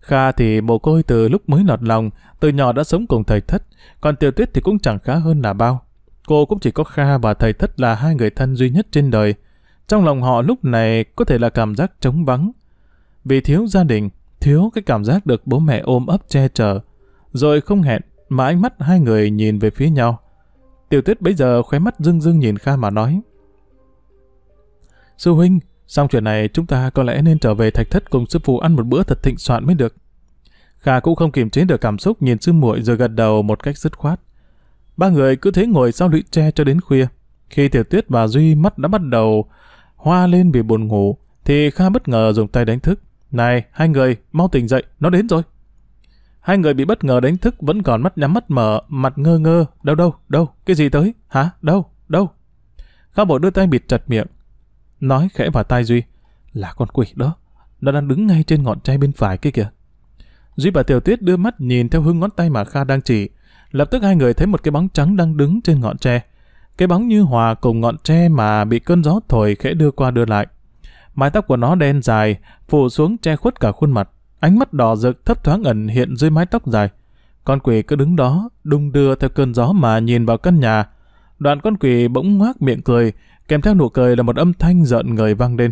Kha thì mồ côi từ lúc mới lọt lòng, từ nhỏ đã sống cùng thầy thất, còn Tiểu Tuyết thì cũng chẳng khá hơn là bao. Cô cũng chỉ có Kha và thầy thất là hai người thân duy nhất trên đời. Trong lòng họ lúc này có thể là cảm giác trống vắng. Vì thiếu gia đình, thiếu cái cảm giác được bố mẹ ôm ấp che chở. Rồi không hẹn, mà ánh mắt hai người nhìn về phía nhau. Tiểu tuyết bấy giờ khóe mắt rưng rưng nhìn Kha mà nói. Sư huynh, xong chuyện này chúng ta có lẽ nên trở về thạch thất cùng sư phụ ăn một bữa thật thịnh soạn mới được. Kha cũng không kiềm chế được cảm xúc nhìn sư muội rồi gật đầu một cách dứt khoát. Ba người cứ thế ngồi sau lụy tre cho đến khuya. Khi Tiểu Tuyết và Duy mắt đã bắt đầu hoa lên vì buồn ngủ, thì Kha bất ngờ dùng tay đánh thức. Này, hai người, mau tỉnh dậy, nó đến rồi. Hai người bị bất ngờ đánh thức vẫn còn mắt nhắm mắt mở, mặt ngơ ngơ. Đâu đâu, đâu, cái gì tới? Hả? Đâu, đâu? Cao bộ đưa tay bịt chặt miệng. Nói khẽ vào tai Duy. Là con quỷ đó. Nó đang đứng ngay trên ngọn tre bên phải kia kìa. Duy và Tiểu Tuyết đưa mắt nhìn theo hướng ngón tay mà Kha đang chỉ. Lập tức hai người thấy một cái bóng trắng đang đứng trên ngọn tre. Cái bóng như hòa cùng ngọn tre mà bị cơn gió thổi khẽ đưa qua đưa lại. Mái tóc của nó đen dài, phủ xuống che khuất cả khuôn mặt. Ánh mắt đỏ rực thấp thoáng ẩn hiện dưới mái tóc dài. Con quỷ cứ đứng đó, đung đưa theo cơn gió mà nhìn vào căn nhà. Đoạn con quỷ bỗng ngoác miệng cười, kèm theo nụ cười là một âm thanh giận người vang lên.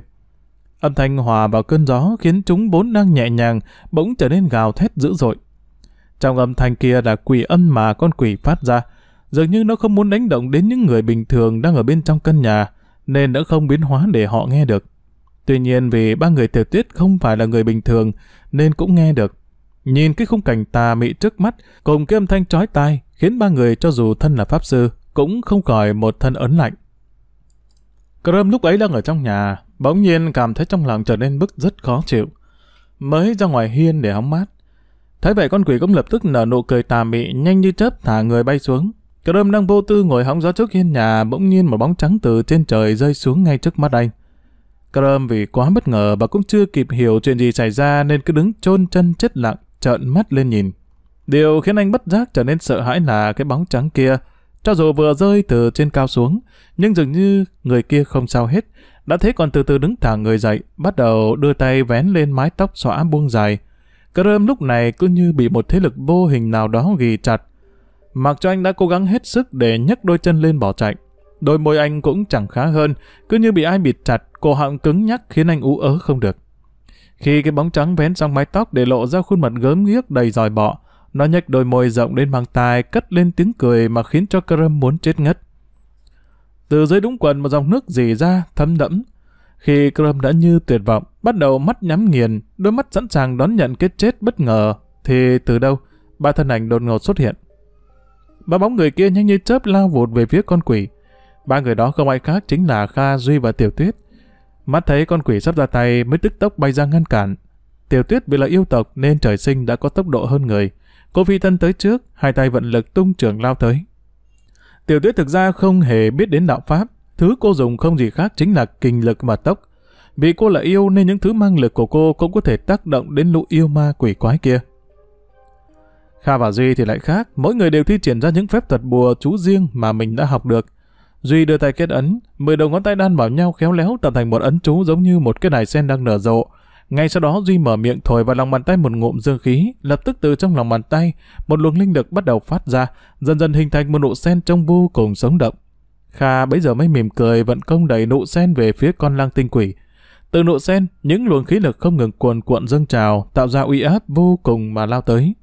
Âm thanh hòa vào cơn gió khiến chúng bốn đang nhẹ nhàng, bỗng trở nên gào thét dữ dội. Trong âm thanh kia là quỷ âm mà con quỷ phát ra. Dường như nó không muốn đánh động đến những người bình thường đang ở bên trong căn nhà, nên đã không biến hóa để họ nghe được. Tuy nhiên vì ba người tiểu tuyết không phải là người bình thường, nên cũng nghe được. Nhìn cái khung cảnh tà mị trước mắt cùng cái âm thanh trói tai khiến ba người cho dù thân là pháp sư cũng không khỏi một thân ấn lạnh. Crom lúc ấy đang ở trong nhà, bỗng nhiên cảm thấy trong lòng trở nên bức rất khó chịu. Mới ra ngoài hiên để hóng mát. Thấy vậy con quỷ cũng lập tức nở nụ cười tà mị nhanh như chớp thả người bay xuống. Crom đang vô tư ngồi hóng gió trước hiên nhà bỗng nhiên một bóng trắng từ trên trời rơi xuống ngay trước mắt anh. Crom vì quá bất ngờ và cũng chưa kịp hiểu chuyện gì xảy ra nên cứ đứng chôn chân chết lặng, trợn mắt lên nhìn. Điều khiến anh bất giác trở nên sợ hãi là cái bóng trắng kia. Cho dù vừa rơi từ trên cao xuống, nhưng dường như người kia không sao hết. Đã thế còn từ từ đứng thẳng người dậy, bắt đầu đưa tay vén lên mái tóc xõa buông dài. Crom lúc này cứ như bị một thế lực vô hình nào đó ghi chặt. Mặc cho anh đã cố gắng hết sức để nhấc đôi chân lên bỏ chạy, Đôi môi anh cũng chẳng khá hơn, cứ như bị ai bịt chặt, cổ họng cứng nhắc khiến anh ú ớ không được. Khi cái bóng trắng vén xong mái tóc để lộ ra khuôn mặt gớm ghiếc đầy dòi bọ, nó nhếch đôi môi rộng đến mang tai, cất lên tiếng cười mà khiến cho Crâm muốn chết ngất. Từ dưới đúng quần một dòng nước dì ra, thấm đẫm. Khi Crâm đã như tuyệt vọng, bắt đầu mắt nhắm nghiền, đôi mắt sẵn sàng đón nhận cái chết bất ngờ, thì từ đâu, ba thân ảnh đột ngột xuất hiện. Ba bóng người kia nhanh như chớp lao vụt về phía con quỷ. Ba người đó không ai khác chính là Kha, Duy và Tiểu Tuyết. Mắt thấy con quỷ sắp ra tay mới tức tốc bay ra ngăn cản. Tiểu Tuyết vì là yêu tộc nên trời sinh đã có tốc độ hơn người. Cô phi thân tới trước, hai tay vận lực tung trưởng lao tới. Tiểu Tuyết thực ra không hề biết đến đạo pháp, thứ cô dùng không gì khác chính là kinh lực mà tốc. Vì cô là yêu nên những thứ mang lực của cô cũng có thể tác động đến lũ yêu ma quỷ quái kia. Kha và Duy thì lại khác, mỗi người đều thi triển ra những phép thuật bùa chú riêng mà mình đã học được. Duy đưa tay kết ấn, mười đầu ngón tay đan vào nhau khéo léo tạo thành một ấn chú giống như một cái đài sen đang nở rộ. Ngay sau đó Duy mở miệng thổi vào lòng bàn tay một ngụm dương khí, lập tức từ trong lòng bàn tay, một luồng linh lực bắt đầu phát ra, dần dần hình thành một nụ sen trông vô cùng sống động. Kha bấy giờ mới mỉm cười vận công đẩy nụ sen về phía con lang tinh quỷ. Từ nụ sen, những luồng khí lực không ngừng cuồn cuộn dâng trào, tạo ra uy áp vô cùng mà lao tới.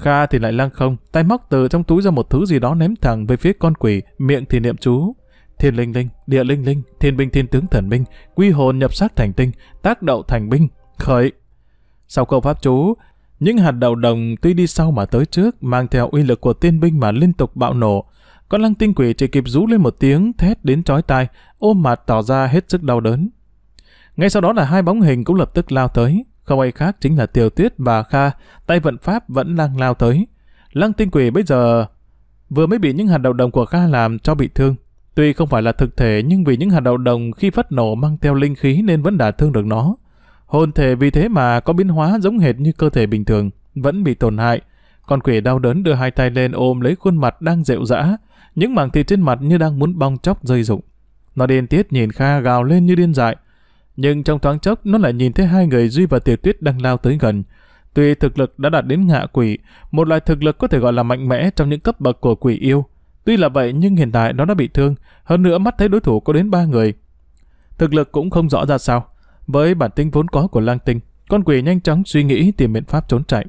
Kha thì lại lăng không, tay móc từ trong túi ra một thứ gì đó ném thẳng về phía con quỷ, miệng thì niệm chú. Thiên linh linh, địa linh linh, thiên binh thiên tướng thần binh, quy hồn nhập sắc thành tinh, tác đậu thành binh, khởi. Sau câu pháp chú, những hạt đầu đồng tuy đi sau mà tới trước, mang theo uy lực của tiên binh mà liên tục bạo nổ. Con lăng tinh quỷ chỉ kịp rú lên một tiếng, thét đến chói tai, ôm mặt tỏ ra hết sức đau đớn. Ngay sau đó là hai bóng hình cũng lập tức lao tới, không ai khác chính là Tiểu Tuyết và Kha, tay vận pháp vẫn đang lao tới. Lăng tinh quỷ bây giờ vừa mới bị những hạt đậu đồng của Kha làm cho bị thương. Tuy không phải là thực thể nhưng vì những hạt đậu đồng khi phát nổ mang theo linh khí nên vẫn đả thương được nó. Hồn thể vì thế mà có biến hóa giống hệt như cơ thể bình thường, vẫn bị tổn hại. Con quỷ đau đớn đưa hai tay lên ôm lấy khuôn mặt đang rệu rã, những mảng thịt trên mặt như đang muốn bong chóc rơi rụng. Nó điên tiết nhìn Kha gào lên như điên dại, nhưng trong thoáng chốc nó lại nhìn thấy hai người Duy và Tiểu Tuyết đang lao tới gần. Tuy thực lực đã đạt đến ngạ quỷ, một loại thực lực có thể gọi là mạnh mẽ trong những cấp bậc của quỷ yêu. Tuy là vậy nhưng hiện tại nó đã bị thương, hơn nữa mắt thấy đối thủ có đến ba người. Thực lực cũng không rõ ra sao. Với bản tính vốn có của lang tinh, con quỷ nhanh chóng suy nghĩ tìm biện pháp trốn chạy.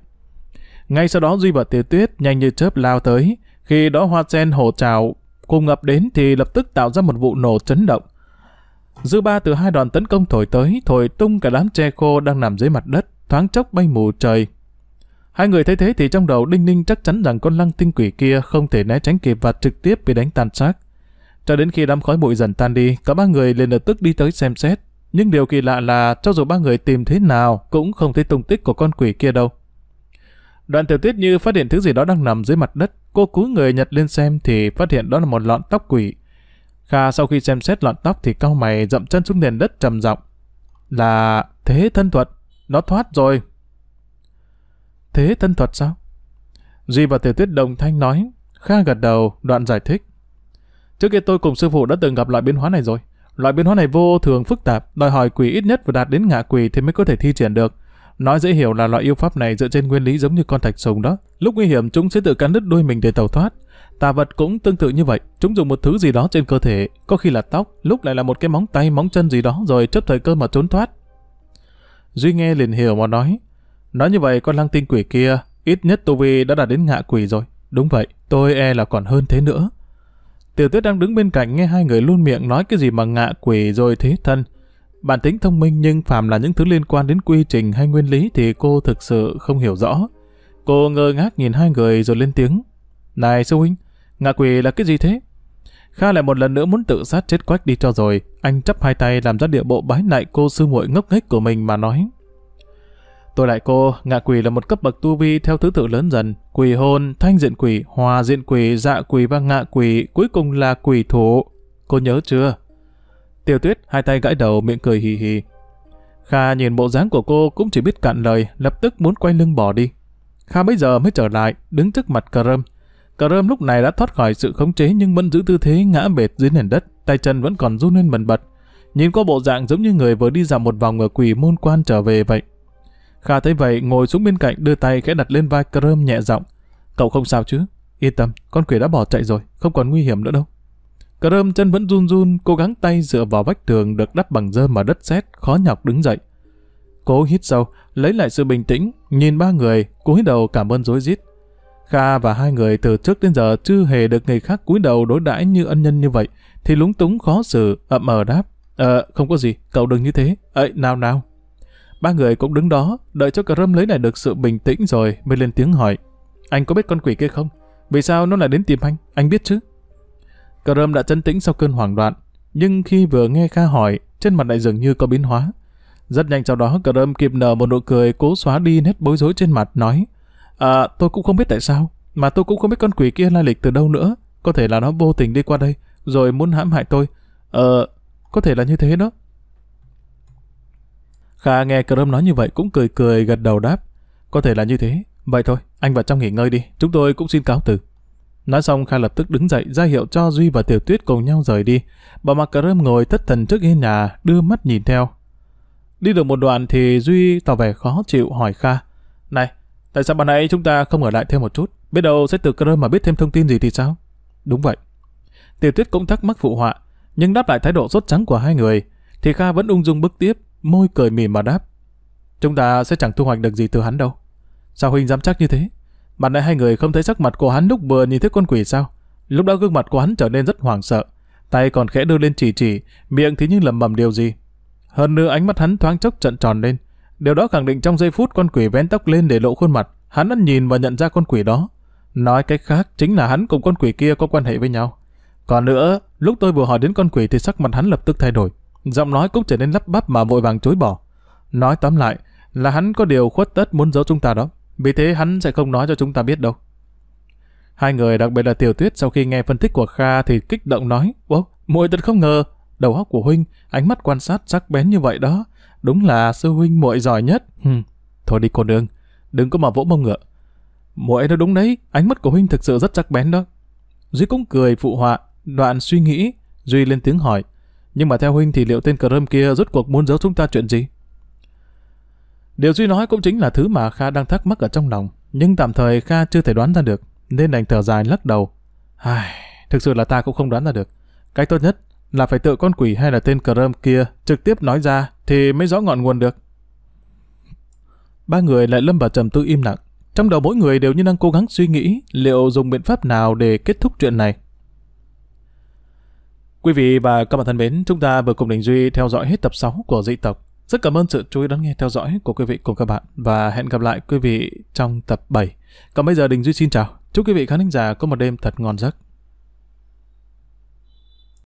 Ngay sau đó Duy và Tiểu Tuyết nhanh như chớp lao tới, khi đó hoa sen hồ trào cùng ngập đến thì lập tức tạo ra một vụ nổ chấn động. Dư ba từ hai đòn tấn công thổi tới, thổi tung cả đám tre khô đang nằm dưới mặt đất, thoáng chốc bay mù trời. Hai người thấy thế thì trong đầu Đinh Ninh chắc chắn rằng con lăng tinh quỷ kia không thể né tránh kịp và trực tiếp bị đánh tàn sát. Cho đến khi đám khói bụi dần tan đi, cả ba người liền lập tức đi tới xem xét. Nhưng điều kỳ lạ là cho dù ba người tìm thế nào cũng không thấy tung tích của con quỷ kia đâu. Đoạn tiểu tuyết như phát hiện thứ gì đó đang nằm dưới mặt đất, cô cúi người nhặt lên xem thì phát hiện đó là một lọn tóc quỷ. Kha sau khi xem xét lọn tóc thì cao mày dậm chân xuống nền đất trầm giọng Là thế thân thuật, nó thoát rồi. Thế thân thuật sao? Duy và Tiểu Tuyết đồng thanh nói, Kha gật đầu, đoạn giải thích. Trước kia tôi cùng sư phụ đã từng gặp loại biến hóa này rồi. Loại biến hóa này vô thường phức tạp, đòi hỏi quỷ ít nhất phải đạt đến ngạ quỷ thì mới có thể thi triển được. Nói dễ hiểu là loại yêu pháp này dựa trên nguyên lý giống như con thạch sùng đó. Lúc nguy hiểm chúng sẽ tự cắn đứt đuôi mình để tàu thoát. Tà vật cũng tương tự như vậy, chúng dùng một thứ gì đó trên cơ thể, có khi là tóc, lúc lại là một cái móng tay móng chân gì đó rồi chấp thời cơ mà trốn thoát. Duy nghe liền hiểu mà nói, nói như vậy con lăng tinh quỷ kia, ít nhất tu vi đã đạt đến ngạ quỷ rồi. Đúng vậy, tôi e là còn hơn thế nữa. Tiểu tuyết đang đứng bên cạnh nghe hai người luôn miệng nói cái gì mà ngạ quỷ rồi thế thân. Bản tính thông minh nhưng phàm là những thứ liên quan đến quy trình hay nguyên lý thì cô thực sự không hiểu rõ. Cô ngơ ngác nhìn hai người rồi lên tiếng. Này sư huynh, Ngạ quỷ là cái gì thế? Kha lại một lần nữa muốn tự sát chết quách đi cho rồi. Anh chấp hai tay làm ra địa bộ bái lại cô sư muội ngốc nghếch của mình mà nói. Tôi lại cô, ngạ quỷ là một cấp bậc tu vi theo thứ tự lớn dần. Quỷ hôn, thanh diện quỷ, hòa diện quỷ, dạ quỷ và ngạ quỷ, cuối cùng là quỷ thủ. Cô nhớ chưa? Tiêu tuyết hai tay gãi đầu miệng cười hì hì. Kha nhìn bộ dáng của cô cũng chỉ biết cạn lời, lập tức muốn quay lưng bỏ đi. Kha bây giờ mới trở lại, đứng trước mặt cờ râm. Cờ rơm lúc này đã thoát khỏi sự khống chế nhưng vẫn giữ tư thế ngã bệt dưới nền đất, tay chân vẫn còn run lên bần bật. Nhìn có bộ dạng giống như người vừa đi dạo một vòng ở quỷ môn quan trở về vậy. Kha thấy vậy ngồi xuống bên cạnh đưa tay khẽ đặt lên vai cờ rơm nhẹ giọng. Cậu không sao chứ? Yên tâm, con quỷ đã bỏ chạy rồi, không còn nguy hiểm nữa đâu. Cờ rơm chân vẫn run run, cố gắng tay dựa vào vách tường được đắp bằng dơm mà đất sét, khó nhọc đứng dậy. Cố hít sâu, lấy lại sự bình tĩnh, nhìn ba người, cúi đầu cảm ơn rối rít. Kha và hai người từ trước đến giờ chưa hề được người khác cúi đầu đối đãi như ân nhân như vậy, thì lúng túng khó xử, ậm ờ đáp. Ờ, không có gì, cậu đừng như thế. ấy nào nào. Ba người cũng đứng đó, đợi cho cà râm lấy lại được sự bình tĩnh rồi mới lên tiếng hỏi. Anh có biết con quỷ kia không? Vì sao nó lại đến tìm anh? Anh biết chứ? Cà râm đã chân tĩnh sau cơn hoảng loạn, nhưng khi vừa nghe Kha hỏi, trên mặt lại dường như có biến hóa. Rất nhanh sau đó, cà râm kịp nở một nụ cười cố xóa đi nét bối rối trên mặt, nói... À, tôi cũng không biết tại sao, mà tôi cũng không biết con quỷ kia lai lịch từ đâu nữa. Có thể là nó vô tình đi qua đây, rồi muốn hãm hại tôi. Ờ, có thể là như thế đó. Kha nghe Crom nói như vậy cũng cười cười gật đầu đáp. Có thể là như thế. Vậy thôi, anh vào trong nghỉ ngơi đi, chúng tôi cũng xin cáo từ. Nói xong Kha lập tức đứng dậy ra hiệu cho Duy và Tiểu Tuyết cùng nhau rời đi. Bà Mạc Crom ngồi thất thần trước yên nhà, đưa mắt nhìn theo. Đi được một đoạn thì Duy tỏ vẻ khó chịu hỏi Kha. Này, Tại sao ban nãy chúng ta không ở lại thêm một chút? Biết đâu sẽ từ cơ mà biết thêm thông tin gì thì sao? Đúng vậy. Tiểu tuyết cũng thắc mắc phụ họa, nhưng đáp lại thái độ rốt trắng của hai người, thì Kha vẫn ung dung bước tiếp, môi cười mỉm mà đáp. Chúng ta sẽ chẳng thu hoạch được gì từ hắn đâu. Sao Huynh dám chắc như thế? Bạn nãy hai người không thấy sắc mặt của hắn lúc vừa nhìn thấy con quỷ sao? Lúc đó gương mặt của hắn trở nên rất hoảng sợ, tay còn khẽ đưa lên chỉ chỉ, miệng thì như lầm bầm điều gì. Hơn nữa ánh mắt hắn thoáng chốc trận tròn lên, Điều đó khẳng định trong giây phút con quỷ vén tóc lên để lộ khuôn mặt, hắn đã nhìn và nhận ra con quỷ đó. Nói cách khác chính là hắn cùng con quỷ kia có quan hệ với nhau. Còn nữa, lúc tôi vừa hỏi đến con quỷ thì sắc mặt hắn lập tức thay đổi. Giọng nói cũng trở nên lắp bắp mà vội vàng chối bỏ. Nói tóm lại là hắn có điều khuất tất muốn giấu chúng ta đó. Vì thế hắn sẽ không nói cho chúng ta biết đâu. Hai người đặc biệt là Tiểu Tuyết sau khi nghe phân tích của Kha thì kích động nói Wow, muội thật không ngờ, đầu óc của Huynh, ánh mắt quan sát sắc bén như vậy đó. Đúng là sư huynh muội giỏi nhất. Ừ. Thôi đi cô nương, đừng có mà vỗ mông ngựa. Muội nói đúng đấy, ánh mắt của huynh thực sự rất sắc bén đó. Duy cũng cười phụ họa, đoạn suy nghĩ, Duy lên tiếng hỏi. Nhưng mà theo huynh thì liệu tên cờ rơm kia rốt cuộc muốn giấu chúng ta chuyện gì? Điều Duy nói cũng chính là thứ mà Kha đang thắc mắc ở trong lòng, nhưng tạm thời Kha chưa thể đoán ra được, nên đành thở dài lắc đầu. Ai, thực sự là ta cũng không đoán ra được. Cái tốt nhất là phải tự con quỷ hay là tên cờ rơm kia trực tiếp nói ra thì mới rõ ngọn nguồn được. Ba người lại lâm vào trầm tư im lặng. Trong đầu mỗi người đều như đang cố gắng suy nghĩ liệu dùng biện pháp nào để kết thúc chuyện này. Quý vị và các bạn thân mến, chúng ta vừa cùng Đình Duy theo dõi hết tập 6 của Dị Tộc. Rất cảm ơn sự chú ý đón nghe theo dõi của quý vị cùng các bạn và hẹn gặp lại quý vị trong tập 7. Còn bây giờ Đình Duy xin chào. Chúc quý vị khán giả có một đêm thật ngon giấc.